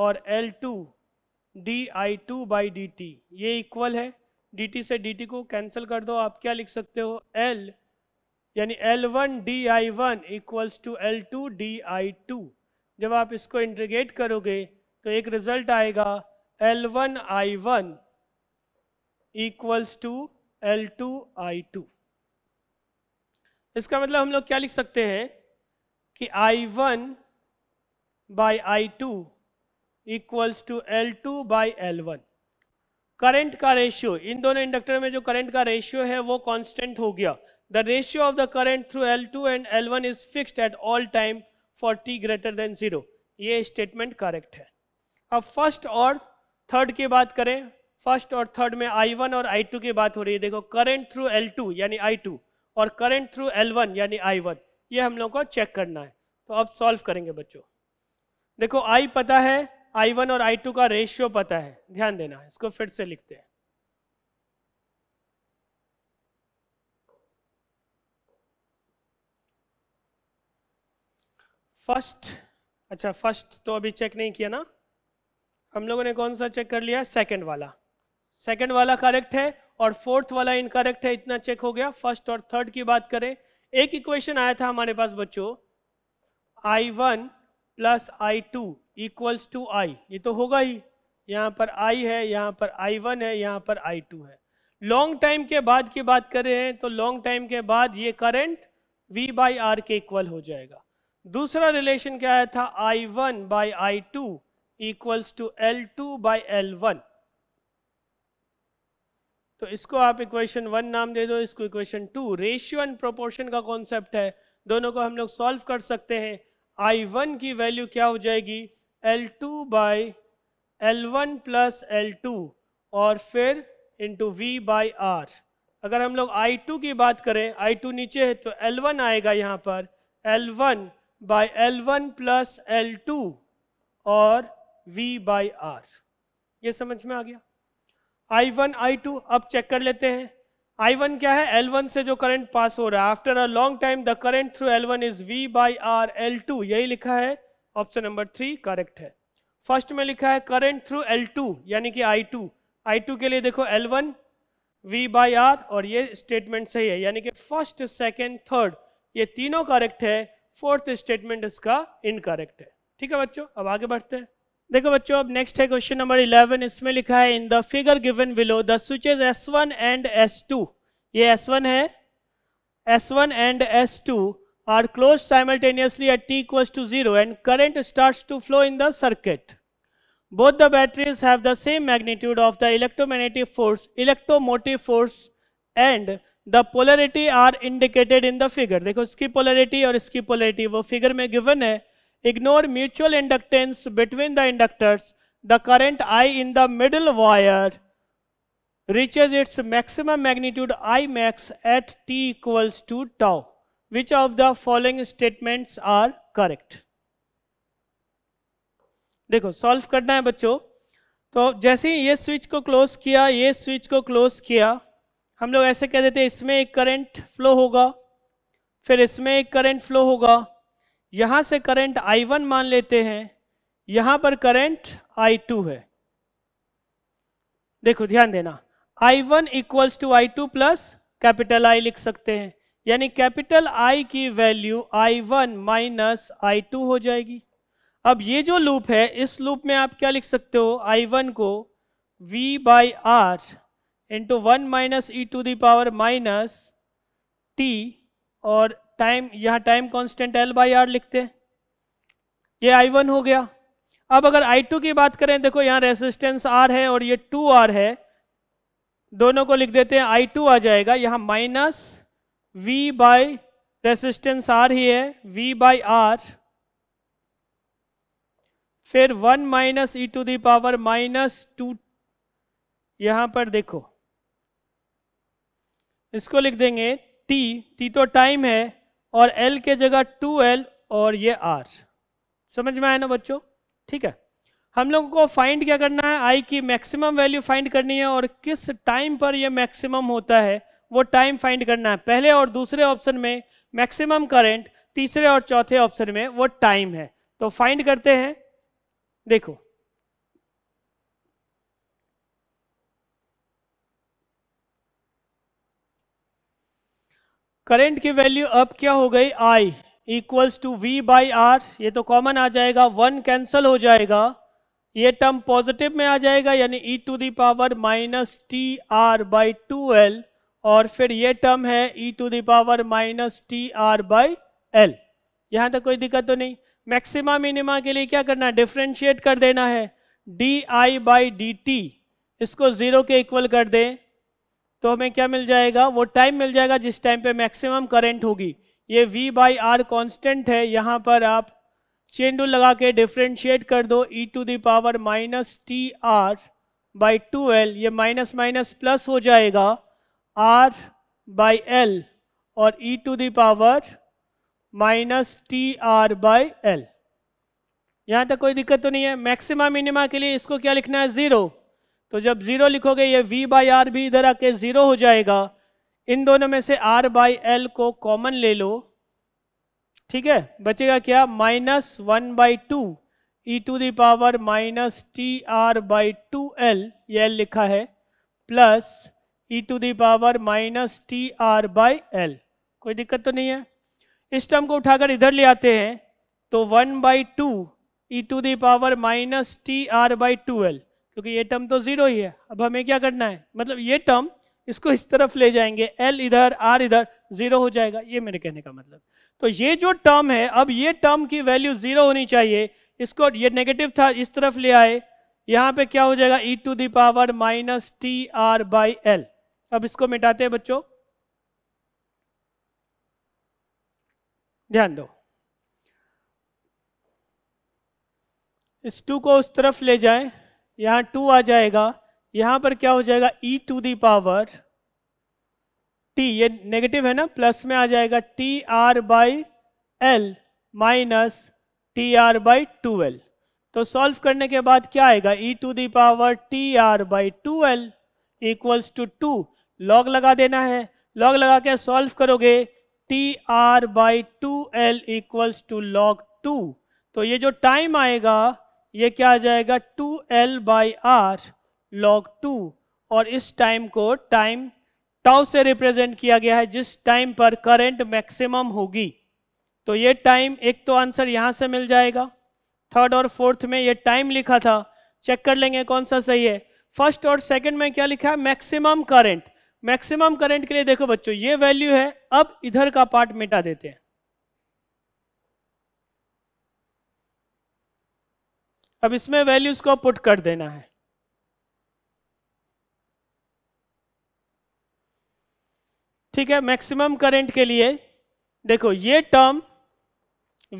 और L2 two D I two by D T ये इक्वल है डी टी से डी टी को कैंसिल कर दो आप क्या लिख सकते हो L यानी L1 one D I one equals to L two D I two जब आप इसको इंटीग्रेट करोगे तो एक रिजल्ट आएगा L1 I1 equals to L two I two इसका मतलब हम लोग क्या लिख सकते हैं कि I one by I two equals to L two by L one current का रेशियो इन दोनों इंडक्टर में जो करंट का रेशियो है वो कांस्टेंट हो गया the ratio of the current through L two and L one is fixed at all time for T greater than zero ये स्टेटमेंट करेक्ट है अब फर्स्ट और थर्ड की बात करें फर्स्ट और थर्ड में आई वन और आई टू की बात हो रही है देखो करंट थ्रू एल टू यानी आई टू और करंट थ्रू एल वन यानी आई वन ये हम लोग को चेक करना है तो अब सॉल्व करेंगे बच्चों देखो आई पता है आई वन और आई टू का रेशियो पता है ध्यान देना इसको फिर से लिखते हैं फर्स्ट अच्छा फर्स्ट तो अभी चेक नहीं किया ना हम लोगों ने कौन सा चेक कर लिया सेकंड वाला सेकंड वाला करेक्ट है और फोर्थ वाला इनकरेक्ट है इतना चेक हो गया फर्स्ट और थर्ड की बात करें एक इक्वेशन आया था हमारे पास बच्चों I one plus I two equals to I ये तो होगा ही यहाँ पर आई है यहाँ पर आई वन है यहाँ पर आई टू है लॉन्ग टाइम के बाद की बात कर रहे हैं तो लॉन्ग टाइम के बाद ये करंट v बाई आर के इक्वल हो जाएगा दूसरा रिलेशन क्या आया था I one by I two equals to L two by L one तो इसको आप इक्वेशन वन नाम दे दो इसको equation two ratio and proportion का कॉन्सेप्ट है दोनों को हम लोग सॉल्व कर सकते हैं आई वन की वैल्यू क्या हो जाएगी L two by L one plus L two और फिर इंटू वी बाई आर अगर हम लोग आई टू की बात करें आई टू नीचे है तो एल वन आएगा यहाँ पर L one by L one plus L two और वी बाई आर ये समझ में आ गया आई वन आई टू अब चेक कर लेते हैं आई वन क्या है एल वन से जो करंट पास हो रहा है after a long time the current through L one is V by R L two यही लिखा है ऑप्शन नंबर थ्री करेक्ट है फर्स्ट में लिखा है करंट थ्रू एल टू यानी कि आई टू आई टू के लिए देखो L one V by R और ये स्टेटमेंट सही है यानी कि फर्स्ट सेकेंड थर्ड ये तीनों करेक्ट है फोर्थ स्टेटमेंट इसका इनकरेक्ट है ठीक है बच्चों अब आगे बढ़ते हैं देखो बच्चों अब नेक्स्ट है क्वेश्चन नंबर इलेवन इसमें लिखा है in the figure given below the switches S one and S two ये एस वन है S one and S two are close simultaneously at T equal to zero and current start to flow in the circuit both the batteries have the same magnitude of the electromagnetic force electromotive force and the polarity are indicated in the figure देखो इसकी polarity और इसकी polarity वो figure में given है ignore mutual inductance between the inductors the current i in the middle wire reaches its maximum magnitude i max at t equals to tau which of the following statements are correct देखो solve करना है बच्चों तो जैसे ही ये switch को close किया ये स्विच को क्लोज किया हम लोग ऐसे कह देते हैं इसमें एक करंट फ्लो होगा फिर इसमें एक करंट फ्लो होगा यहां से करंट I1 मान लेते हैं यहां पर करंट I2 है देखो ध्यान देना I1 one equals to I two plus capital I लिख सकते हैं यानी कैपिटल I की value I1 one minus I हो जाएगी अब ये जो लूप है इस लूप में आप क्या लिख सकते हो I1 को V by R into one minus E to the power minus T और टाइम यहां time constant L by R लिखते हैं ये आई वन हो गया अब अगर आई टू की बात करें देखो यहां रेसिस्टेंस आर है और ये टू आर है दोनों को लिख देते हैं आई टू आ जाएगा यहां minus V by resistance R ही है वी बाई आर फिर one minus E to the power minus two यहां पर देखो इसको लिख देंगे टी टी तो टाइम है और एल के जगह टू एल और ये आर समझ में आया ना बच्चों ठीक है हम लोगों को फाइंड क्या करना है आई की मैक्सिमम वैल्यू फाइंड करनी है और किस टाइम पर ये मैक्सिमम होता है वो टाइम फाइंड करना है पहले और दूसरे ऑप्शन में मैक्सिमम करंट तीसरे और चौथे ऑप्शन में वो टाइम है तो फाइंड करते हैं देखो करंट की वैल्यू अब क्या हो गई I equals to V by R ये तो कॉमन आ जाएगा वन कैंसल हो जाएगा ये टर्म पॉजिटिव में आ जाएगा यानी e to the power minus T R by two L और फिर ये टर्म है e to the power minus T R by L यहाँ तक कोई दिक्कत तो नहीं मैक्सिमा मिनिमा के लिए क्या करना है डिफ्रेंशिएट कर देना है D I by D T इसको जीरो के इक्वल कर दें तो हमें क्या मिल जाएगा वो टाइम मिल जाएगा जिस टाइम पे मैक्सिमम करंट होगी ये V बाई आर कॉन्स्टेंट है यहाँ पर आप चेन लगा के डिफ्रेंशिएट कर दो e to the power minus T R by two L ये माइनस माइनस प्लस हो जाएगा R बाई एल और e to the power minus T R by L यहाँ तक कोई दिक्कत तो नहीं है मैक्सिमा मिनिमा के लिए इसको क्या लिखना है ज़ीरो तो जब जीरो लिखोगे ये वी बाई आर भी इधर आके जीरो हो जाएगा इन दोनों में से आर बाई एल को कॉमन ले लो ठीक है बचेगा क्या minus one by two e to the power minus T R by two L ये एल लिखा है plus e to the power minus T R by L कोई दिक्कत तो नहीं है इस टर्म को उठाकर इधर ले आते हैं तो one by two e to the power minus T R by two L क्योंकि ये टर्म तो जीरो ही है अब हमें क्या करना है मतलब ये टर्म इसको इस तरफ ले जाएंगे एल इधर आर इधर जीरो हो जाएगा ये मेरे कहने का मतलब तो ये जो टर्म है अब ये टर्म की वैल्यू जीरो होनी चाहिए इसको ये नेगेटिव था इस तरफ ले आए यहाँ पे क्या हो जाएगा e to the power minus T R by L अब इसको मिटाते हैं बच्चों ध्यान दो इस टू को उस तरफ ले जाए यहाँ टू आ जाएगा यहाँ पर क्या हो जाएगा e to the power t ये नेगेटिव है ना प्लस में आ जाएगा T R by L minus T R by two L तो सॉल्व करने के बाद क्या आएगा e to the power T R by two L equals to two log लगा देना है लॉग लगा के सॉल्व करोगे T R by two L equals to log two तो ये जो टाइम आएगा ये क्या आ जाएगा two L by R log two और इस टाइम को टाइम टाउ से रिप्रेजेंट किया गया है जिस टाइम पर करंट मैक्सिमम होगी तो ये टाइम एक तो आंसर यहाँ से मिल जाएगा थर्ड और फोर्थ में ये टाइम लिखा था चेक कर लेंगे कौन सा सही है फर्स्ट और सेकंड में क्या लिखा है मैक्सिमम करंट मैक्सिमम करंट के लिए देखो बच्चों ये वैल्यू है अब इधर का पार्ट मिटा देते हैं अब इसमें वैल्यूज को पुट कर देना है ठीक है मैक्सिमम करंट के लिए देखो ये टर्म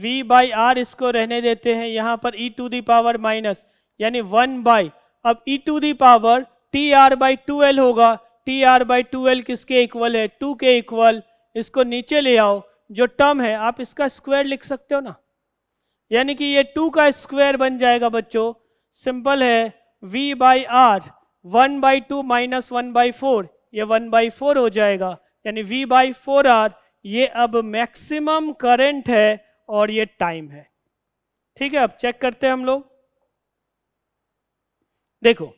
V बाई आर इसको रहने देते हैं यहां पर e to the power minus यानी वन बाई अब e to the power T R by two L होगा T R by two L किसके इक्वल है टू के इक्वल इसको नीचे ले आओ जो टर्म है आप इसका स्क्वायर लिख सकते हो ना यानी कि ये टू का स्क्वायर बन जाएगा बच्चों सिंपल है v by R one by two minus one by four ये वन बाई फोर हो जाएगा यानी v बाई फोर आर ये अब मैक्सिमम करंट है और ये टाइम है ठीक है अब चेक करते हैं हम लोग देखो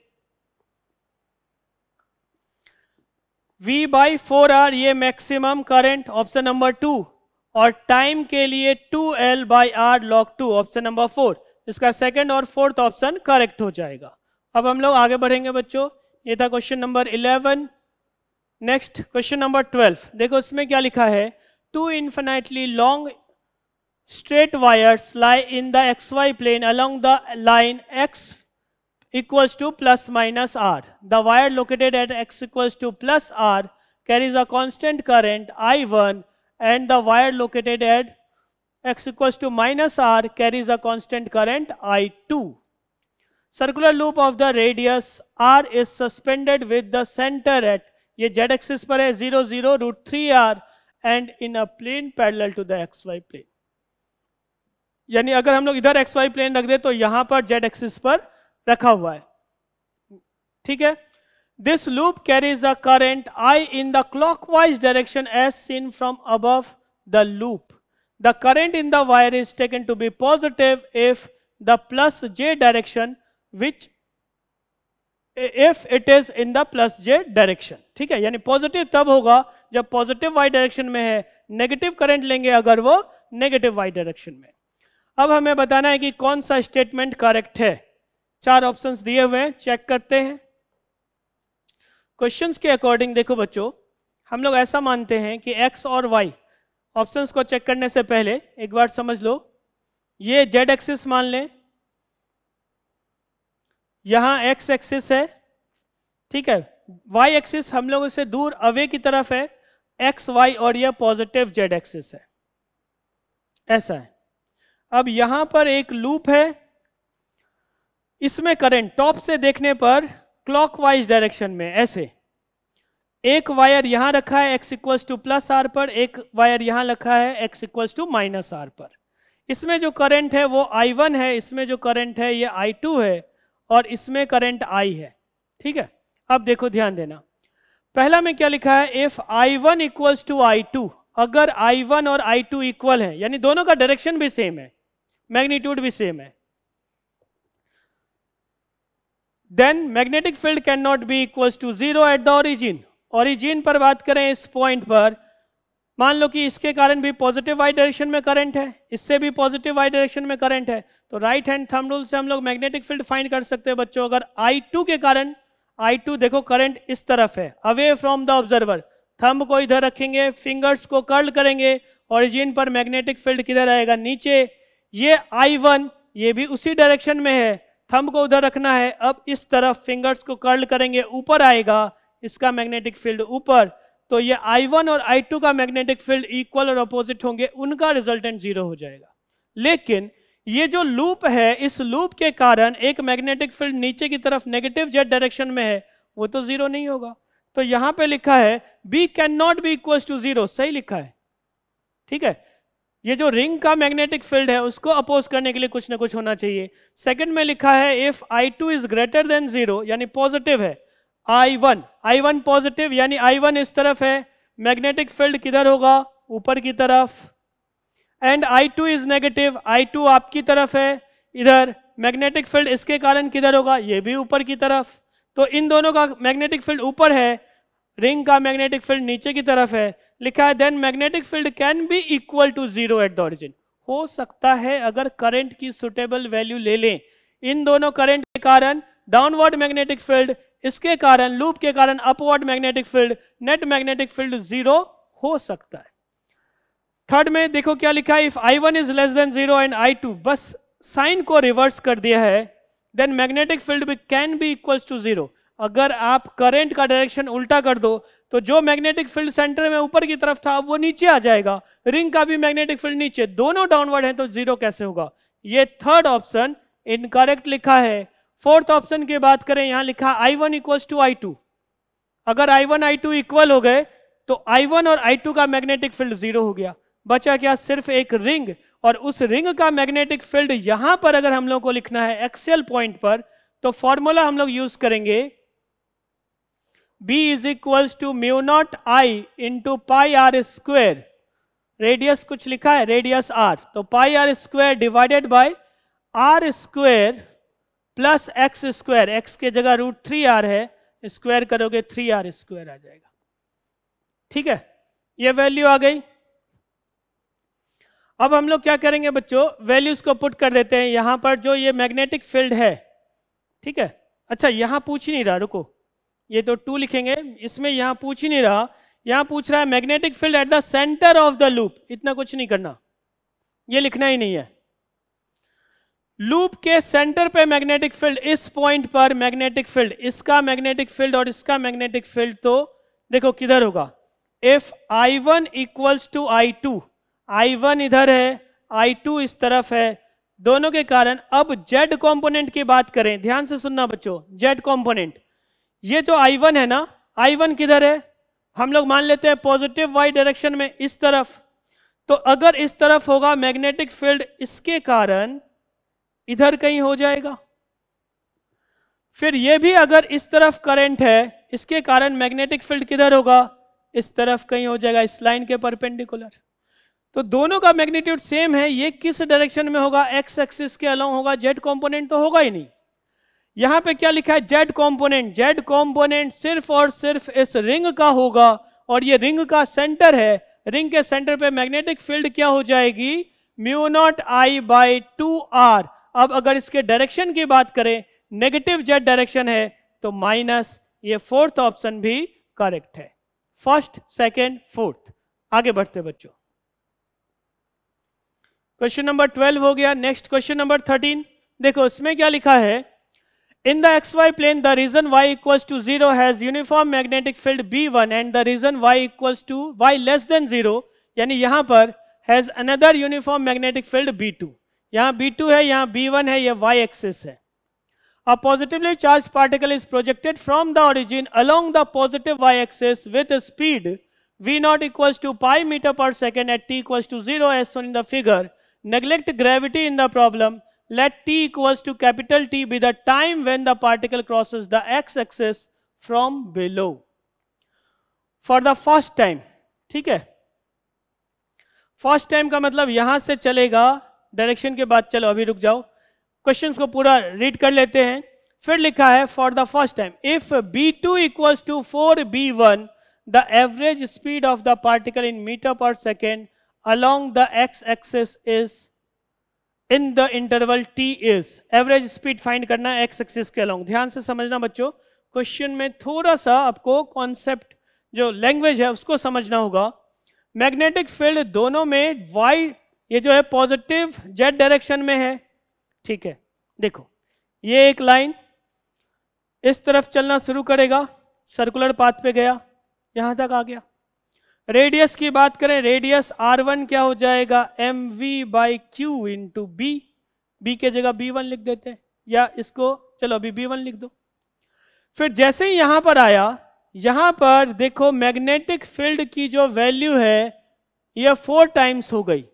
v बाई फोर आर ये maximum current option number two और टाइम के लिए two L by R log two option number four इसका सेकंड और फोर्थ ऑप्शन करेक्ट हो जाएगा अब हम लोग आगे बढ़ेंगे बच्चों ये था question number eleven next question number twelve देखो उसमें क्या लिखा है two infinitely long straight lie in the X Y plane along the line X equals to plus minus R the wire located at X equals to plus R carries a constant current I one and the wire located at x equals to minus r carries a constant current I2. Circular loop of the radius r is suspended with the center at ye z axis par hai 0 0 root 3 r and in a plane parallel to the xy plane plane यानी अगर हम लोग इधर x Y plane रख दे तो यहां पर z axis पर रखा हुआ है ठीक है This loop carries a current I in the clockwise direction as seen from above the loop. The current in the wire is taken to be positive if the plus j direction which if it is in the plus j direction theek hai yani positive tab hoga jab positive y direction mein hai negative current lenge agar wo negative y direction mein ab hame batana hai ki kaun sa statement correct hai char options diye hue hain check karte hain questions के according देखो बच्चों हम लोग ऐसा मानते हैं कि x और वाई ऑप्शंस को चेक करने से पहले एक बार समझ लो ये जेड एक्सिस मान लें यहाँ एक्स एक्सिस है ठीक है वाई एक्सिस हम लोगों से दूर अवे की तरफ है एक्स वाई और यह पॉजिटिव जेड एक्सिस है ऐसा है अब यहां पर एक लूप है इसमें करंट टॉप से देखने पर क्लॉकवाइज डायरेक्शन में ऐसे एक वायर यहां रखा है X equals to plus R पर एक वायर यहां रखा है X equals to minus R पर इसमें जो करंट है वो आई वन है इसमें जो करंट है ये आई टू है और इसमें करंट आई है ठीक है अब देखो ध्यान देना पहला में क्या लिखा है if I one equals to I two अगर आई वन और आई टू इक्वल है यानी दोनों का डायरेक्शन भी सेम है मैग्नीट्यूड भी सेम है then magnetic field can not be equals to zero at the origin origin पर बात करें इस पॉइंट पर मान लो कि इसके कारण भी पॉजिटिव वाई डायरेक्शन में करंट है इससे भी पॉजिटिव वाई डायरेक्शन में करंट है तो राइट हैंड थंब रूल से हम लोग मैग्नेटिक फील्ड फाइंड कर सकते हैं बच्चों अगर आई टू के कारण आई टू देखो करंट इस तरफ है away from the observer thumb को इधर रखेंगे फिंगर्स को कर्ल करेंगे ओरिजिन पर मैग्नेटिक फील्ड किधर आएगा नीचे ये आई वन ये भी उसी डायरेक्शन में है थंब को उधर रखना है अब इस तरफ फिंगर्स को कर्ल करेंगे ऊपर आएगा इसका मैग्नेटिक फील्ड ऊपर तो ये I1 और I2 का मैग्नेटिक फील्ड इक्वल और अपोजिट होंगे उनका रिजल्टेंट जीरो हो जाएगा लेकिन ये जो लूप है इस लूप के कारण एक मैग्नेटिक फील्ड नीचे की तरफ नेगेटिव जेड डायरेक्शन में है वो तो जीरो नहीं होगा तो यहां पे लिखा है B can not be equal to zero सही लिखा है ठीक है ये जो रिंग का मैग्नेटिक फील्ड है उसको अपोज करने के लिए कुछ ना कुछ होना चाहिए सेकंड में लिखा है if I two is greater than zero यानी पॉजिटिव है I one I one positive यानी आई वन इस तरफ है मैग्नेटिक फील्ड किधर होगा ऊपर की तरफ and I two is negative I two आपकी तरफ है इधर मैग्नेटिक फील्ड इसके कारण किधर होगा ये भी ऊपर की तरफ तो इन दोनों का मैग्नेटिक फील्ड ऊपर है रिंग का मैग्नेटिक फील्ड नीचे की तरफ है लिखा है then magnetic field can be equal to zero at the origin हो सकता है अगर करंट की सुटेबल वैल्यू ले लें इन दोनों करंट के कारण डाउनवर्ड मैग्नेटिक फील्ड इसके कारण लूप के कारण upward magnetic field net magnetic field zero हो सकता है थर्ड में देखो क्या लिखा है if I one is less than zero and I two बस साइन को रिवर्स कर दिया है then magnetic field can be equals to zero अगर आप करंट का डायरेक्शन उल्टा कर दो तो जो मैग्नेटिक फील्ड सेंटर में ऊपर की तरफ था वो नीचे आ जाएगा रिंग का भी मैग्नेटिक फील्ड नीचे दोनों डाउनवर्ड है तो जीरो कैसे होगा ये थर्ड ऑप्शन इनकरेक्ट लिखा है फोर्थ ऑप्शन की बात करें यहां लिखा I one equal to I two अगर I one I two equal हो गए तो आई वन और आई टू का मैग्नेटिक फील्ड जीरो हो गया बचा क्या सिर्फ एक रिंग और उस रिंग का मैग्नेटिक फील्ड यहां पर अगर हम लोग को लिखना है एक्सेल पॉइंट पर तो फॉर्मूला हम लोग यूज करेंगे b is equals to mu naught I into pi R square radius कुछ लिखा है रेडियस आर तो pi R square divided by R square plus X square X के जगह रूट थ्री आर है स्क्वायर करोगे थ्री आर स्क्वायर आ जाएगा ठीक है ये वैल्यू आ गई अब हम लोग क्या करेंगे बच्चों वैल्यूज को पुट कर देते हैं यहां पर जो ये मैग्नेटिक फील्ड है ठीक है अच्छा यहां पूछ नहीं रहा रुको ये तो टू लिखेंगे इसमें यहां पूछ ही नहीं रहा यहां पूछ रहा है magnetic field at the centre of the loop इतना कुछ नहीं करना ये लिखना ही नहीं है लूप के सेंटर पे मैग्नेटिक फील्ड इस पॉइंट पर मैग्नेटिक फील्ड इसका मैग्नेटिक फील्ड और इसका मैग्नेटिक फील्ड तो देखो किधर होगा if I one equals to I two I one इधर है आई टू इस तरफ है दोनों के कारण अब जेड कॉम्पोनेंट की बात करें ध्यान से सुनना बच्चों जेड कॉम्पोनेंट ये जो आई वन है ना आई वन किधर है हम लोग मान लेते हैं पॉजिटिव वाई डायरेक्शन में इस तरफ तो अगर इस तरफ होगा मैग्नेटिक फील्ड इसके कारण इधर कहीं हो जाएगा फिर ये भी अगर इस तरफ करंट है इसके कारण मैग्नेटिक फील्ड किधर होगा इस तरफ कहीं हो जाएगा इस लाइन के परपेंडिकुलर तो दोनों का मैग्नीट्यूड सेम है ये किस डायरेक्शन में होगा एक्स एक्सिस के अलाउ होगा जेड कंपोनेंट तो होगा ही नहीं यहां पे क्या लिखा है जेड कॉम्पोनेंट जेड कॉम्पोनेंट सिर्फ और सिर्फ इस रिंग का होगा और ये रिंग का सेंटर है रिंग के सेंटर पे मैग्नेटिक फील्ड क्या हो जाएगी mu naught I by two R अब अगर इसके डायरेक्शन की बात करें नेगेटिव जेड डायरेक्शन है तो माइनस ये फोर्थ ऑप्शन भी करेक्ट है फर्स्ट सेकेंड फोर्थ आगे बढ़ते बच्चों क्वेश्चन नंबर ट्वेल्व हो गया नेक्स्ट क्वेश्चन नंबर थर्टीन देखो इसमें क्या लिखा है In the xy plane, the region y equals to 0 has uniform magnetic field B1 and the region y equals to y less than 0 has another uniform magnetic field B2. B2 two यहाँ B two है यहाँ B one है ये Y axis है a positively charge particle is projected from the origin along the positive Y axis with speed v 0 equals to pi meter per second at t equals to 0 as shown in the figure. Neglect gravity in the problem. let t equals to capital T be the time when the particle crosses the x-axis from below for the first time ठीक है first time का मतलब यहां से चलेगा direction के बाद चलो अभी रुक जाओ क्वेश्चन को पूरा रीड कर लेते हैं फिर लिखा है for the first time if B two equals to four B one the average speed of the particle in metre per second along the x axis is in the interval T is average speed find करना है X axis के along ध्यान से समझना बच्चों question में थोड़ा सा आपको कॉन्सेप्ट जो लैंग्वेज है उसको समझना होगा मैग्नेटिक फील्ड दोनों में वाई ये जो है पॉजिटिव जेड डायरेक्शन में है ठीक है देखो ये एक लाइन इस तरफ चलना शुरू करेगा सर्कुलर पाथ पे गया यहां तक आ गया रेडियस की बात करें रेडियस आर वन क्या हो जाएगा M we by Q into B B के जगह बी वन लिख देते हैं या इसको चलो अभी बी वन लिख दो फिर जैसे ही यहां पर आया यहां पर देखो मैग्नेटिक फील्ड की जो वैल्यू है यह फोर टाइम्स हो गई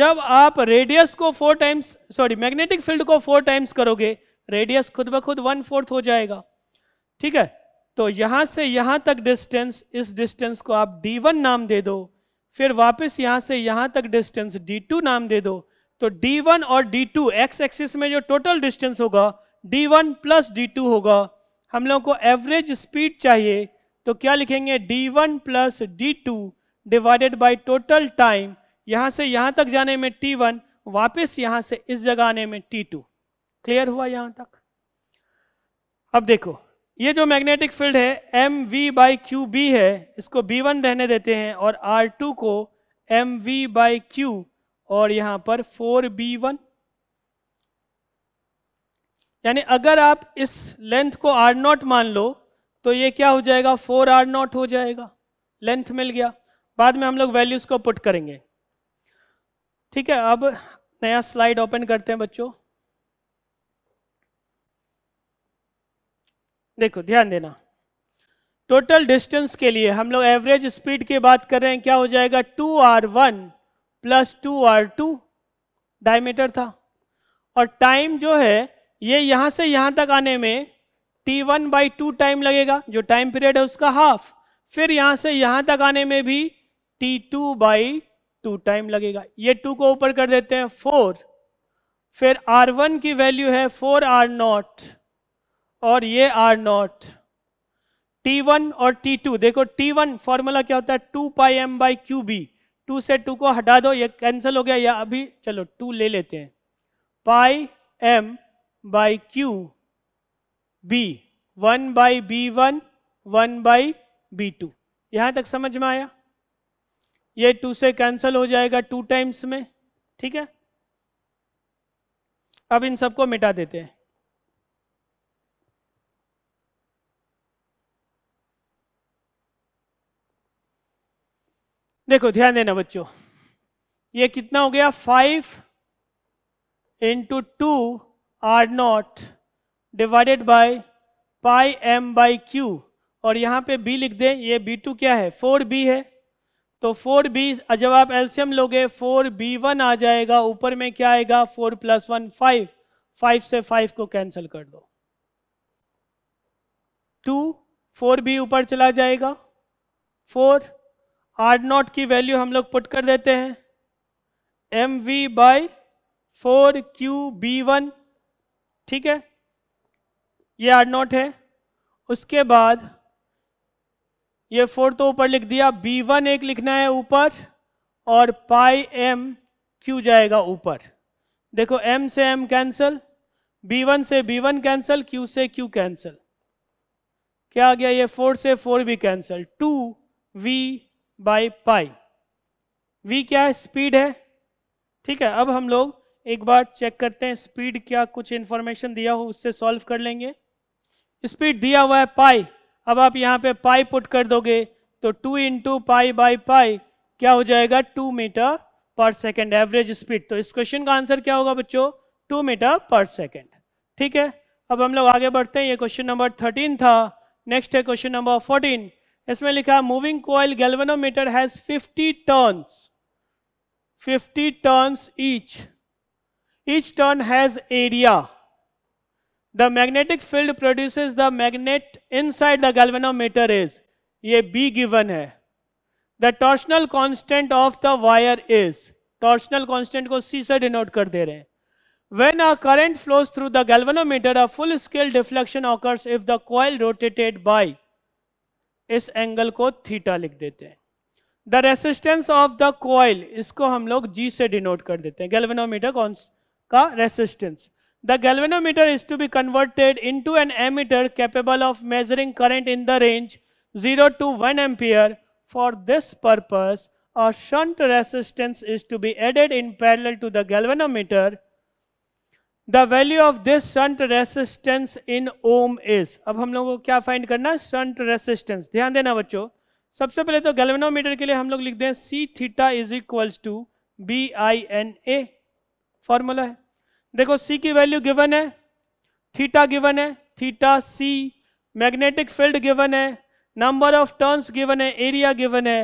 जब आप रेडियस को four times sorry magnetic field को फोर टाइम्स करोगे रेडियस खुद ब खुद वन फोर्थ हो जाएगा ठीक है तो यहाँ से यहाँ तक डिस्टेंस इस डिस्टेंस को आप d1 नाम दे दो फिर वापस यहाँ से यहाँ तक डिस्टेंस d2 नाम दे दो तो d1 और d2 एक्स एक्सिस में जो टोटल डिस्टेंस होगा d1 वन प्लस डी होगा हम लोगों को एवरेज स्पीड चाहिए तो क्या लिखेंगे d1 one plus D divided by total time यहाँ से यहाँ तक जाने में t1 वापस यहाँ से इस जगह आने में t2 क्लियर हुआ यहाँ तक अब देखो ये जो मैग्नेटिक फील्ड है M we by Q B है इसको बी वन रहने देते हैं और आर टू को एम वी बाई क्यू और यहां पर फोर बी वन यानी अगर आप इस लेंथ को आर नॉट मान लो तो ये क्या हो जाएगा फोर आर नॉट हो जाएगा लेंथ मिल गया बाद में हम लोग वैल्यूज को पुट करेंगे ठीक है अब नया स्लाइड ओपन करते हैं बच्चों देखो ध्यान देना टोटल डिस्टेंस के लिए हम लोग एवरेज स्पीड की बात कर रहे हैं क्या हो जाएगा two R one plus two R two diameter था और टाइम जो है ये यहां से यहां तक आने में T one by two time लगेगा जो टाइम पीरियड है उसका हाफ फिर यहां से यहां तक आने में भी T two by two time लगेगा ये टू को ऊपर कर देते हैं फोर फिर आर वन की वैल्यू है फोर आर नॉट और ये आर नॉट T1 और T2 देखो T1 फॉर्मूला क्या होता है two pi M by Q B two से टू को हटा दो ये कैंसिल हो गया या अभी चलो टू ले लेते हैं pi M by Q B one by B one one by B two यहां तक समझ में आया ये टू से कैंसिल हो जाएगा टू टाइम्स में ठीक है अब इन सबको मिटा देते हैं देखो ध्यान देना बच्चों ये कितना हो गया five into two R naught divided by pi M by Q और यहाँ पे बी लिख दें ये बी टू क्या है फोर बी है तो फोर बी जब आप एल्सियम लोगे फोर बी वन आ जाएगा ऊपर में क्या आएगा four plus one five five से फाइव को कैंसिल कर दो टू फोर बी ऊपर चला जाएगा फोर आर नॉट की वैल्यू हम लोग पुट कर देते हैं M we by four Q B one ठीक है ये आर नॉट है उसके बाद ये फोर तो ऊपर लिख दिया बी वन एक लिखना है ऊपर और पाई एम क्यू जाएगा ऊपर देखो एम से एम कैंसल बी वन से बी वन कैंसल क्यू से क्यू कैंसिल क्या आ गया ये फोर से फोर भी cancel two V by pi V क्या है स्पीड है ठीक है अब हम लोग एक बार चेक करते हैं स्पीड क्या कुछ इंफॉर्मेशन दिया हो उससे सॉल्व कर लेंगे स्पीड दिया हुआ है पाई अब आप यहाँ पे पाई पुट कर दोगे तो two into pi by pi क्या हो जाएगा two metre per second average speed तो इस क्वेश्चन का आंसर क्या होगा बच्चों टू मीटर पर सेकेंड ठीक है अब हम लोग आगे बढ़ते हैं ये क्वेश्चन नंबर थर्टीन था नेक्स्ट है क्वेश्चन नंबर फोर्टीन इसमें लिखा moving coil galvanometer has 50 turns 50 turns each each turn has area the magnetic field produces the magnet inside the galvanometer is ये बी गिवन है the torsional constant of the wire is torsional constant को C से denote कर दे रहे हैं when a current flows through the galvanometer a full scale deflection occurs if the coil rotated by इस angle को theta लिख देते हैं the resistance of the coil इसको हम लोग जी से डिनोट कर देते हैं गैल्वेनोमीटर कौन का resistance the galvanometer is to be converted into an ammeter capable of measuring current in the range zero to one ampere for this purpose a shunt resistance is to be added in parallel to the galvanometer the value of this shunt resistance in ohm is अब हम लोगों को क्या find करना है shunt resistance ध्यान देना बच्चों सबसे पहले तो गैल्वेनोमीटर के लिए हम लोग लिख दें C theta is equals to B I N A formula है देखो सी की वैल्यू गिवन है थीटा गिवन है theta C magnetic field given है नंबर ऑफ टर्न्स गिवन है एरिया गिवन है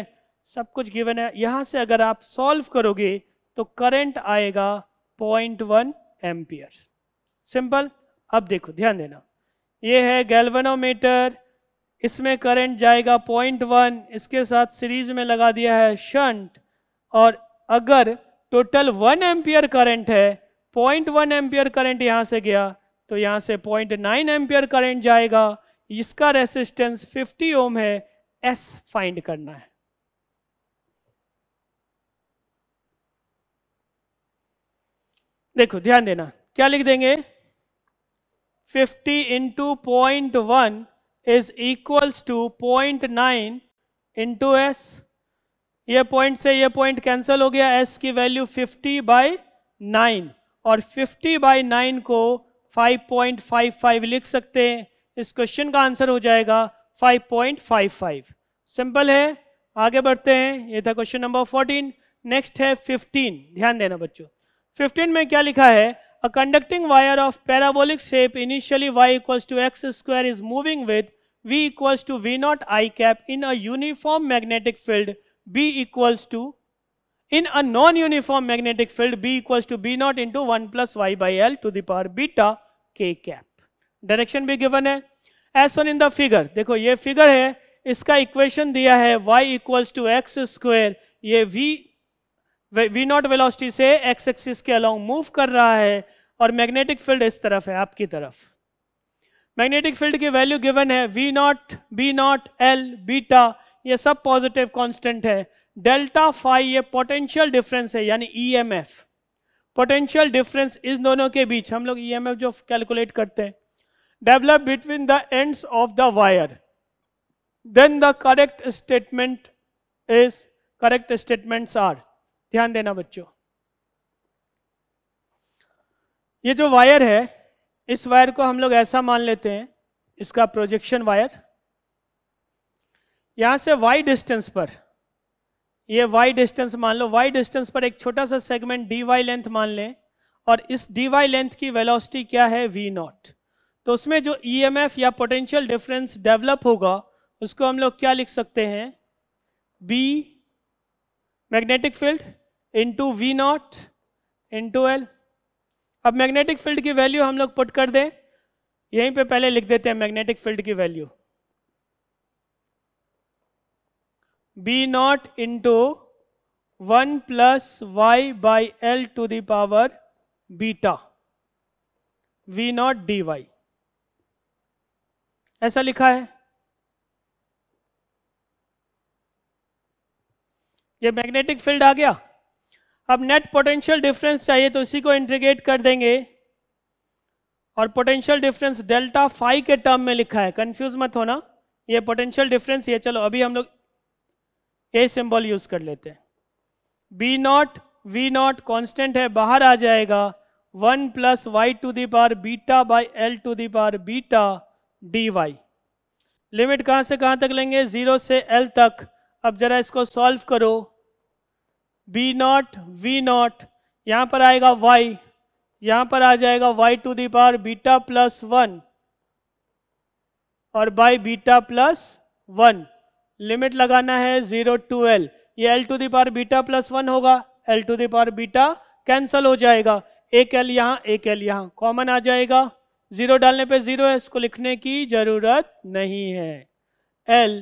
सब कुछ गिवन है यहां से अगर आप सॉल्व करोगे तो करंट आएगा पॉइंट वन एम्पियर सिंपल अब देखो ध्यान देना ये है गैल्वेनोमीटर इसमें करंट जाएगा पॉइंट वन इसके साथ सीरीज में लगा दिया है शंट और अगर टोटल वन एम्पियर करंट है पॉइंट वन एम्पियर करंट यहाँ से गया तो यहाँ से पॉइंट नाइन एम्पियर करंट जाएगा इसका रेसिस्टेंस 50 ओम है एस फाइंड करना है देखो ध्यान देना क्या लिख देंगे 50 into point one is equals to point nine into S ये पॉइंट से ये पॉइंट कैंसिल हो गया एस की वैल्यू 50 बाई नाइन और 50 बाई नाइन को 5.55 लिख सकते हैं इस क्वेश्चन का आंसर हो जाएगा 5.55 सिंपल है आगे बढ़ते हैं ये था क्वेश्चन नंबर 14 नेक्स्ट है 15 ध्यान देना बच्चों 15 में क्या लिखा है a conducting wire of parabolic shape initially y equals to x square is moving with v equals to v naught i cap in a uniform magnetic field b equals to in a non uniform magnetic field b equals to b naught into 1 plus y by l to the power beta k cap direction भी given है S shown in the figure देखो ये figure है इसका equation दिया है y equals to x square ये v V naught velocity से एक्स एक्सिस के अलाउ मूव कर रहा है और मैग्नेटिक फील्ड इस तरफ है आपकी तरफ मैग्नेटिक फील्ड की वैल्यू गिवन है V naught B naught L beta ये सब पॉजिटिव कांस्टेंट है डेल्टा फाइव ये पोटेंशियल डिफरेंस है यानी ईएमएफ पोटेंशियल डिफरेंस इस दोनों के बीच हम लोग ईएमएफ e जो कैलकुलेट करते हैं develop between the ends of the wire then the correct statement is correct statements are ध्यान देना बच्चों ये जो वायर है इस वायर को हम लोग ऐसा मान लेते हैं इसका प्रोजेक्शन वायर यहां से वाई डिस्टेंस पर ये वाई डिस्टेंस मान लो वाई डिस्टेंस पर एक छोटा सा सेगमेंट डी वाई लेंथ मान लें और इस डी वाई लेंथ की वेलोसिटी क्या है वी नॉट तो उसमें जो ईएमएफ e या पोटेंशियल डिफरेंस डेवलप होगा उसको हम लोग क्या लिख सकते हैं B magnetic field into V naught into L अब मैग्नेटिक फील्ड की वैल्यू हम लोग पुट कर दें यहीं पे पहले लिख देते हैं मैग्नेटिक फील्ड की value B naught into one plus Y by L to the power beta V naught D Y ऐसा लिखा है ये मैग्नेटिक फील्ड आ गया अब नेट पोटेंशियल डिफरेंस चाहिए तो इसी को इंटीग्रेट कर देंगे और पोटेंशियल डिफरेंस डेल्टा फाइव के टर्म में लिखा है कंफ्यूज मत होना ये पोटेंशियल डिफरेंस ये चलो अभी हम लोग ए सिंबल यूज कर लेते हैं B naught V naught constant है बाहर आ जाएगा one plus Y to the power beta by L to the power beta D Y limit कहाँ से कहाँ तक लेंगे जीरो से एल तक अब जरा इसको सॉल्व करो बी नॉट वी नॉट यहां पर आएगा y यहां पर आ जाएगा y to the power beta plus one और by beta plus one limit लगाना है जीरो टू एल ये L to the power beta plus one होगा L to the power beta cancel हो जाएगा एक एल यहां एक एल यहां कॉमन आ जाएगा जीरो डालने पे जीरो है इसको लिखने की जरूरत नहीं है L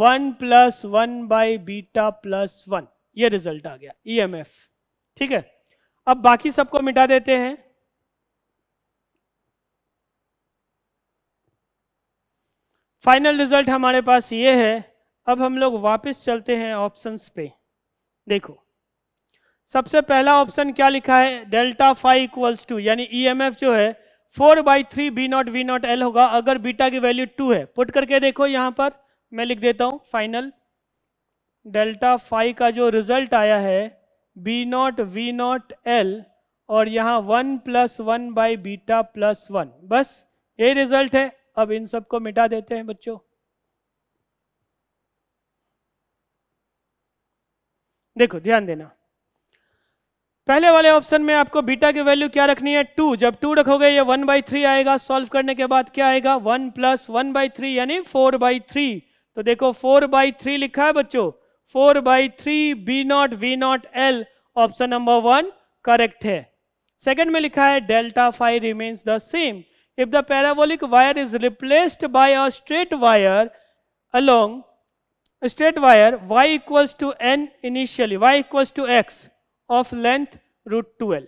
one plus one by beta plus one ये रिजल्ट आ गया एफ e ठीक है अब बाकी सबको मिटा देते हैं फाइनल रिजल्ट हमारे पास ये है अब हम लोग वापस चलते हैं ऑप्शंस पे देखो सबसे पहला ऑप्शन क्या लिखा है डेल्टा फाइव इक्वल्स टू यानी एफ e जो है four by three B naught V naught L होगा अगर बीटा की वैल्यू टू है पुट करके देखो यहां पर मैं लिख देता हूँ फाइनल डेल्टा फाइव का जो रिजल्ट आया है B naught V naught L और यहाँ one plus one by beta plus one बस ये रिजल्ट है अब इन सबको मिटा देते हैं बच्चों देखो ध्यान देना पहले वाले ऑप्शन में आपको बीटा की वैल्यू क्या रखनी है टू जब टू रखोगे ये वन बाई थ्री आएगा सॉल्व करने के बाद क्या आएगा one plus one by three यानी फोर बाई थ्री तो देखो फोर बाई थ्री लिखा है बच्चों four by three B naught V naught L option number one correct है सेकंड में लिखा है delta five remains the same if the parabolic wire is replaced by a straight wire along straight wire y equals to N initially y equals to X of length root two L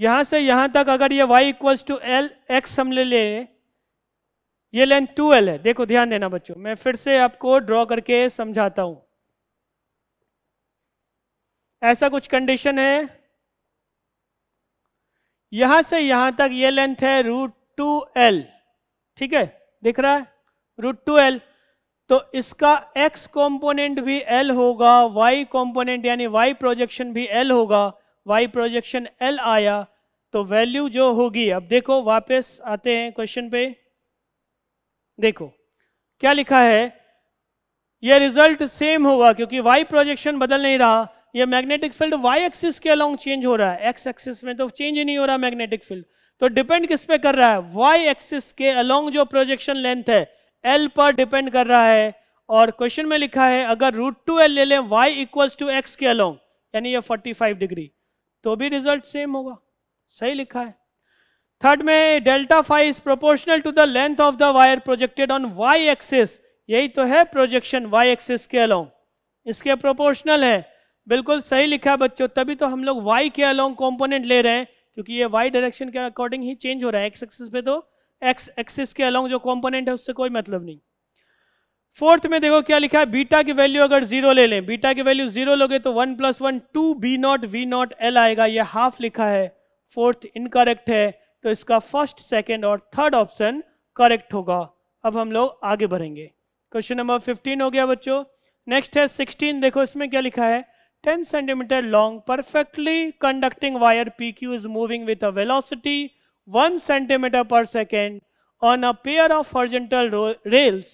यहां से यहां तक अगर ये y equals to L X हम ले लें ये लेंथ एल है देखो ध्यान देना बच्चों मैं फिर से आपको ड्रॉ करके समझाता हूं ऐसा कुछ कंडीशन है यहां से यहां तक ये लेंथ है रूट टू एल ठीक है दिख रहा है रूट टू एल तो इसका x कंपोनेंट भी l होगा y कंपोनेंट यानी y प्रोजेक्शन भी l होगा y प्रोजेक्शन l आया तो वैल्यू जो होगी अब देखो वापस आते हैं क्वेश्चन पे देखो क्या लिखा है यह रिजल्ट सेम होगा क्योंकि वाई प्रोजेक्शन बदल नहीं रहा यह मैग्नेटिक फील्ड वाई एक्सिस के अलॉन्ग चेंज हो रहा है एक्स एक्सिस में तो चेंज ही नहीं हो रहा मैग्नेटिक फील्ड तो डिपेंड किस पे कर रहा है वाई एक्सिस के अलोंग जो प्रोजेक्शन लेंथ है एल पर डिपेंड कर रहा है और क्वेश्चन में लिखा है अगर रूट टू एल ले लें वाई इक्वल्स टू एक्स के अलोंग यानी फोर्टी 45 डिग्री तो भी रिजल्ट सेम होगा सही लिखा है थर्ड में delta five is proportional to the length of the wire projected on Y axis यही तो है प्रोजेक्शन वाई एक्सिस के अलोंग इसके प्रोपोर्शनल है बिल्कुल सही लिखा है बच्चों तभी तो हम लोग वाई के अलोंग कॉम्पोनेंट ले रहे हैं क्योंकि ये वाई डायरेक्शन के अकॉर्डिंग ही चेंज हो रहा है एक्स एक्सिस पे तो एक्स एक्सिस के अलोंग जो कॉम्पोनेंट है उससे कोई मतलब नहीं फोर्थ में देखो क्या लिखा है बीटा की वैल्यू अगर जीरो ले लें बीटा की वैल्यू जीरो लोगे तो one plus one two B naught V naught L आएगा ये हाफ लिखा है फोर्थ इनकरेक्ट है तो इसका फर्स्ट सेकेंड और थर्ड ऑप्शन करेक्ट होगा अब हम लोग आगे बढ़ेंगे क्वेश्चन नंबर फिफ्टीन हो गया बच्चों नेक्स्ट है सिक्सटीन देखो इसमें क्या लिखा है 10 centimetre long perfectly conducting wire P Q is moving with a velocity 1 centimetre per second on a pair of horizontal rails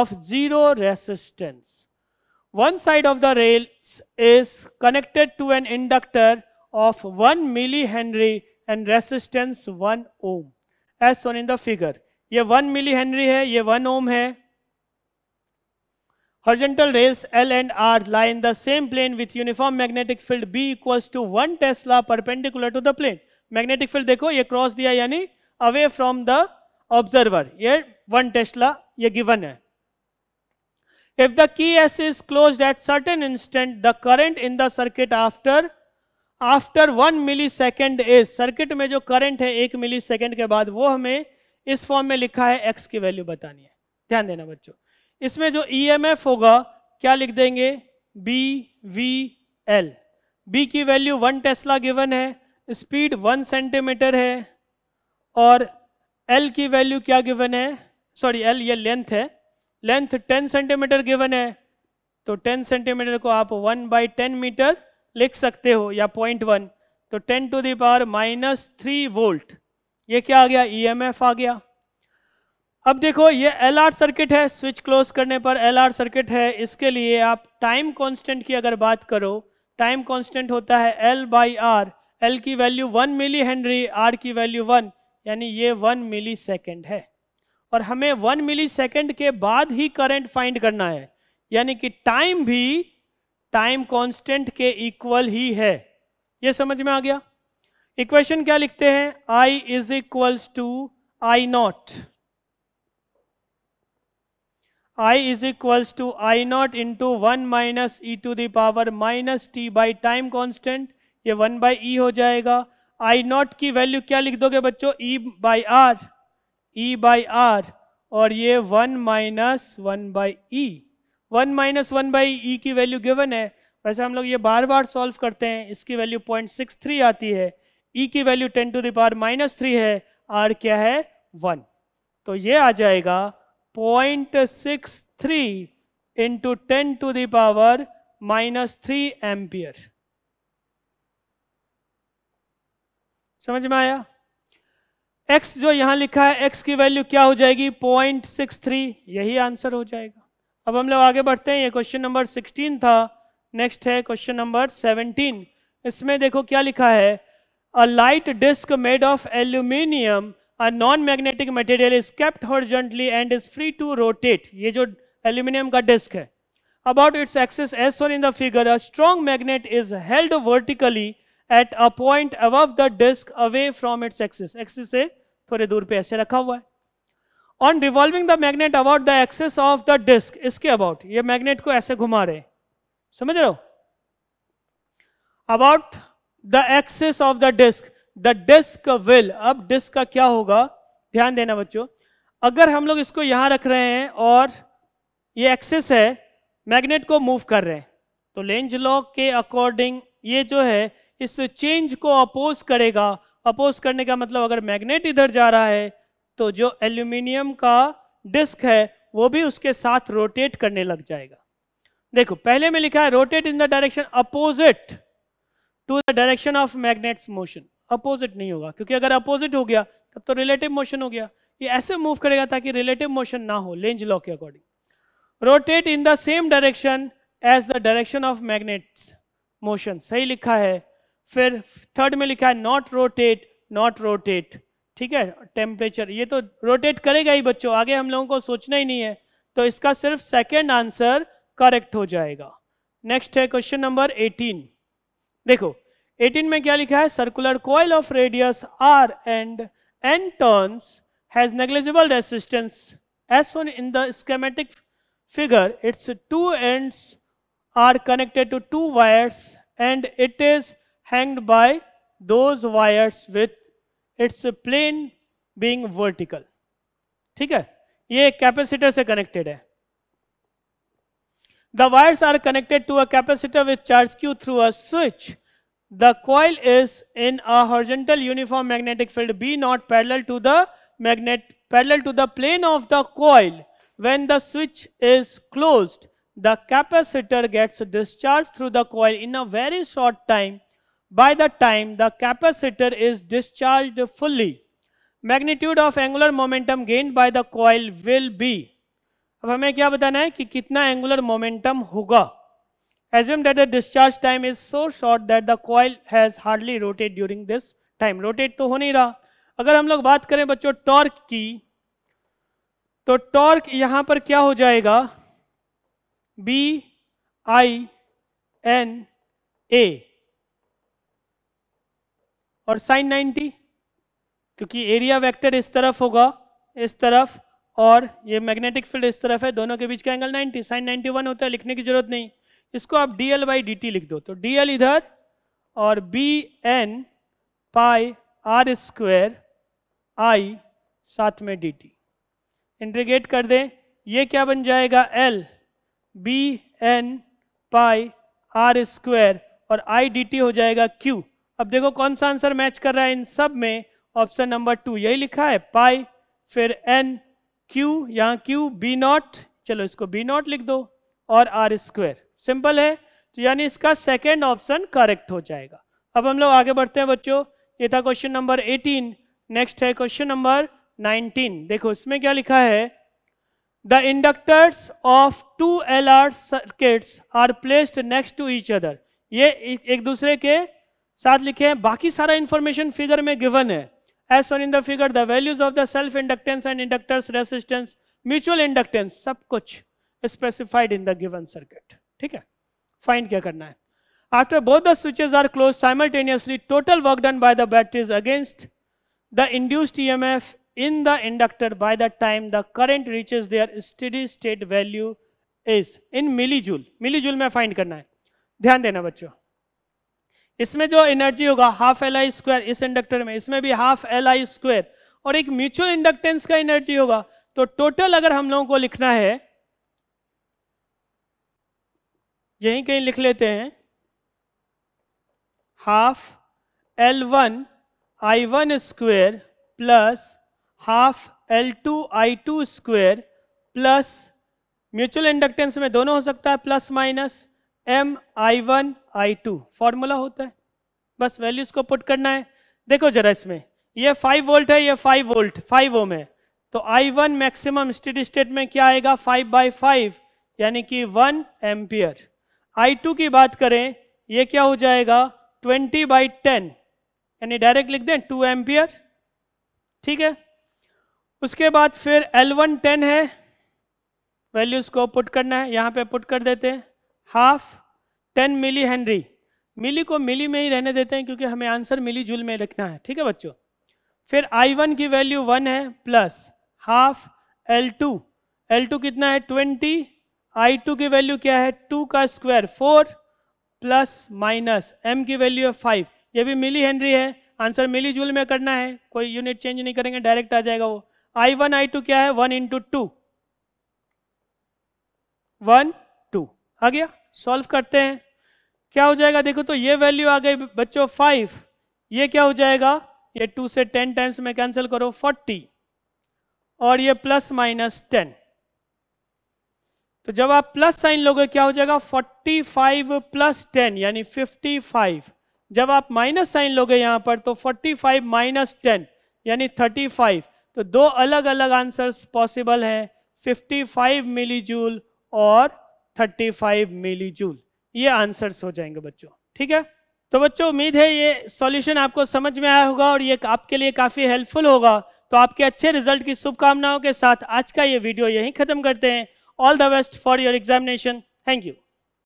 of zero resistance one side of the rails is connected to an inductor of one milli henry and resistance one ohm as shown in the figure ये one मिली henry है ये one ohm है horizontal rails L and R lie in the same plane with uniform magnetic field B equals to one tesla perpendicular to the plane magnetic field देखो ये cross दिया यानी away from the observer ये one tesla ये given है if the key S is closed at certain instant the current in the circuit after after one milli second is circuit में जो current है एक मिली सेकेंड के बाद वो हमें इस फॉर्म में लिखा है एक्स की वैल्यू बतानी है ध्यान देना बच्चों इसमें जो ई एम एफ होगा क्या लिख देंगे बी वी एल बी की वैल्यू वन टेस्ला गिवन है स्पीड वन सेंटीमीटर है और एल की वैल्यू क्या गिवन है सॉरी एल ये लेंथ है लेंथ टेन सेंटीमीटर गिवन है तो टेन सेंटीमीटर को आप वन बाई टेन मीटर लिख सकते हो या पॉइंट वन तो ten to the power minus three volt ये क्या आ गया ईएमएफ e आ गया अब देखो ये एलआर सर्किट है स्विच क्लोज करने पर एलआर सर्किट है इसके लिए आप टाइम कॉन्स्टेंट की अगर बात करो टाइम कॉन्स्टेंट होता है एल बाई आर एल की वैल्यू वन मिली हेनरी आर की वैल्यू वन यानी ये वन मिली सेकेंड है और हमें वन मिली सेकेंड के बाद ही करंट फाइंड करना है यानी कि टाइम भी टाइम कांस्टेंट के इक्वल ही है ये समझ में आ गया इक्वेशन क्या लिखते हैं I is equals to I naught I is equals to I naught into one minus E to the power minus T by time constant ये वन बाई ई हो जाएगा आई नॉट की वैल्यू क्या लिख दोगे बच्चों E by R E by R और ये one minus one by E one minus one by E की वैल्यू गिवन है वैसे हम लोग ये बार बार सॉल्व करते हैं इसकी वैल्यू पॉइंट सिक्स थ्री आती है ई e की value ten to the power minus three है आर क्या है वन तो ये आ जाएगा point six three into ten to the power minus three ampere समझ में आया x जो यहां लिखा है x की वैल्यू क्या हो जाएगी पॉइंट सिक्स थ्री यही आंसर हो जाएगा अब हम लोग आगे बढ़ते हैं ये क्वेश्चन नंबर 16 था नेक्स्ट है क्वेश्चन नंबर 17 इसमें देखो क्या लिखा है a light disc made of aluminium a non magnetic material is kept horizontally and is free to rotate ये जो एल्यूमिनियम का डिस्क है about its axis as shown in the figure a strong magnet is held vertically at a point अब the disc away from its axis axis से थोड़े दूर पे ऐसे रखा हुआ है on revolving the magnet about the axis of the disc इसके अबाउट ये मैग्नेट को ऐसे घुमा रहे समझ रहे हो about the axis of the disc the disc will अब डिस्क का क्या होगा ध्यान देना बच्चों अगर हम लोग इसको यहां रख रहे हैं और ये एक्सेस है मैग्नेट को मूव कर रहे हैं तो लेंज लॉ के अकॉर्डिंग ये जो है इस चेंज को अपोज करेगा अपोज करने का मतलब अगर मैग्नेट इधर जा रहा है तो जो एल्यूमिनियम का डिस्क है वो भी उसके साथ रोटेट करने लग जाएगा देखो पहले में लिखा है rotate in the direction opposite to the direction of magnet's motion opposite नहीं होगा क्योंकि अगर अपोजिट हो गया तब तो रिलेटिव मोशन हो गया ये ऐसे मूव करेगा ताकि रिलेटिव मोशन ना हो लेंज लॉ के according rotate in the same direction as the direction of magnet's motion सही लिखा है फिर थर्ड में लिखा है नॉट रोटेट नॉट रोटेट ठीक है टेम्परेचर ये तो रोटेट करेगा ही बच्चों आगे हम लोगों को सोचना ही नहीं है तो इसका सिर्फ सेकेंड आंसर करेक्ट हो जाएगा नेक्स्ट है क्वेश्चन नंबर 18 देखो 18 में क्या लिखा है circular coil of radius R and N turns has negligible resistance as shown in the schematic figure its two ends are connected to two wires and it is hung by those wires with its plane being vertical ठीक है ये capacitor से connected है the wires are connected to a capacitor with charge Q through a switch the coil is in a horizontal uniform magnetic field B not parallel to the magnet parallel to the plane of the coil when the switch is close the capacitor gets discharge through the coil in a very short time by the time the capacitor is discharged fully magnitude of angular momentum gained by the coil will be अब हमें क्या बताना है कि कितना angular momentum होगा assume that the discharge time is so short that the coil has hardly rotate during this time rotate तो हो नहीं रहा अगर हम लोग बात करें बच्चों टॉर्क की तो टॉर्क यहां पर क्या हो जाएगा बी आई एन ए और साइन 90 क्योंकि एरिया वेक्टर इस तरफ होगा इस तरफ और ये मैग्नेटिक फील्ड इस तरफ है दोनों के बीच का एंगल 90 साइन 91 होता है लिखने की जरूरत नहीं इसको आप D L by D T लिख दो तो डी एल इधर और B N pi R square I साथ में डी टी इंट्रीगेट कर दें ये क्या बन जाएगा L B N pi R square और आई डी टी हो जाएगा क्यू अब देखो कौन सा आंसर मैच कर रहा है इन सब में ऑप्शन नंबर टू यही लिखा है पाई फिर एन क्यू यहाँ क्यू बी नॉट चलो इसको बी नॉट लिख दो और आर स्क्वेयर सिंपल है तो यानी इसका सेकेंड ऑप्शन करेक्ट हो जाएगा अब हम लोग आगे बढ़ते हैं बच्चों ये था क्वेश्चन नंबर 18 नेक्स्ट है क्वेश्चन नंबर 19 देखो इसमें क्या लिखा है the inductors of two L R circuits are placed next to each other ये एक दूसरे के साथ लिखे बाकी सारा इंफॉर्मेशन फिगर में गिवन है as shown in the figure the values of the self inductance and inductors resistance mutual inductance सब कुछ specified in the given circuit ठीक है फाइंड क्या करना है after both the switches are close simultaneously total work done by the batteries against the induced EMF in the inductor the the time the current reaches their steady state value is in milli joule में find करना है ध्यान देना बच्चों इसमें जो energy होगा half L I square इस इंडक्टर में इसमें भी हाफ एल आई स्क्वायर और एक म्यूचुअल इंडक्टेंस का एनर्जी होगा तो टोटल अगर हम लोगों को लिखना है यहीं कहीं लिख लेते हैं half L one I one square plus half L two I two square plus mutual inductance में दोनों हो सकता है plus minus M I one I two formula होता है बस वैल्यूज को पुट करना है देखो जरा इसमें ये 5 वोल्ट है ये 5 वोल्ट 5 ओम है तो I one maximum steady state में क्या आएगा 5 बाई फाइव यानी कि 1 एम्पियर आई टू की बात करें ये क्या हो जाएगा 20 बाई टेन यानी डायरेक्ट लिख दें 2 एम्पियर ठीक है उसके बाद फिर L1 10 है वैल्यूज को पुट करना है यहाँ पे पुट कर देते हैं half ten milli henry milli को मिली में ही रहने देते हैं क्योंकि हमें आंसर मिली जूल में रखना है ठीक है बच्चों फिर आई वन की वैल्यू वन है plus half L two L two कितना है ट्वेंटी आई टू की वैल्यू क्या है टू का square four plus minus M की वैल्यू है फाइव ये भी मिली हेनरी है आंसर मिली जूल में करना है कोई यूनिट चेंज नहीं करेंगे डायरेक्ट आ जाएगा वो आई वन आई टू क्या है one into two one two आ गया सॉल्व करते हैं क्या हो जाएगा देखो तो ये वैल्यू आ गई बच्चों फाइव ये क्या हो जाएगा ये टू से टेन टाइम्स में कैंसिल करो फोर्टी और ये प्लस माइनस टेन तो जब आप प्लस साइन लोगे क्या हो जाएगा फोर्टी फाइव प्लस टेन यानी फिफ्टी फाइव जब आप माइनस साइन लोगे यहां पर तो फोर्टी फाइव माइनस टेन यानी थर्टी फाइव तो दो अलग अलग आंसर्स पॉसिबल हैं फाइव मिली जूल और फाइव मिली जूल ये आंसर्स हो जाएंगे बच्चों ठीक है तो बच्चों उम्मीद है ये सॉल्यूशन आपको समझ में आया होगा और ये आपके लिए काफ़ी हेल्पफुल होगा तो आपके अच्छे रिजल्ट की शुभकामनाओं के साथ आज का ये वीडियो यहीं खत्म करते हैं all the best for your examination thank you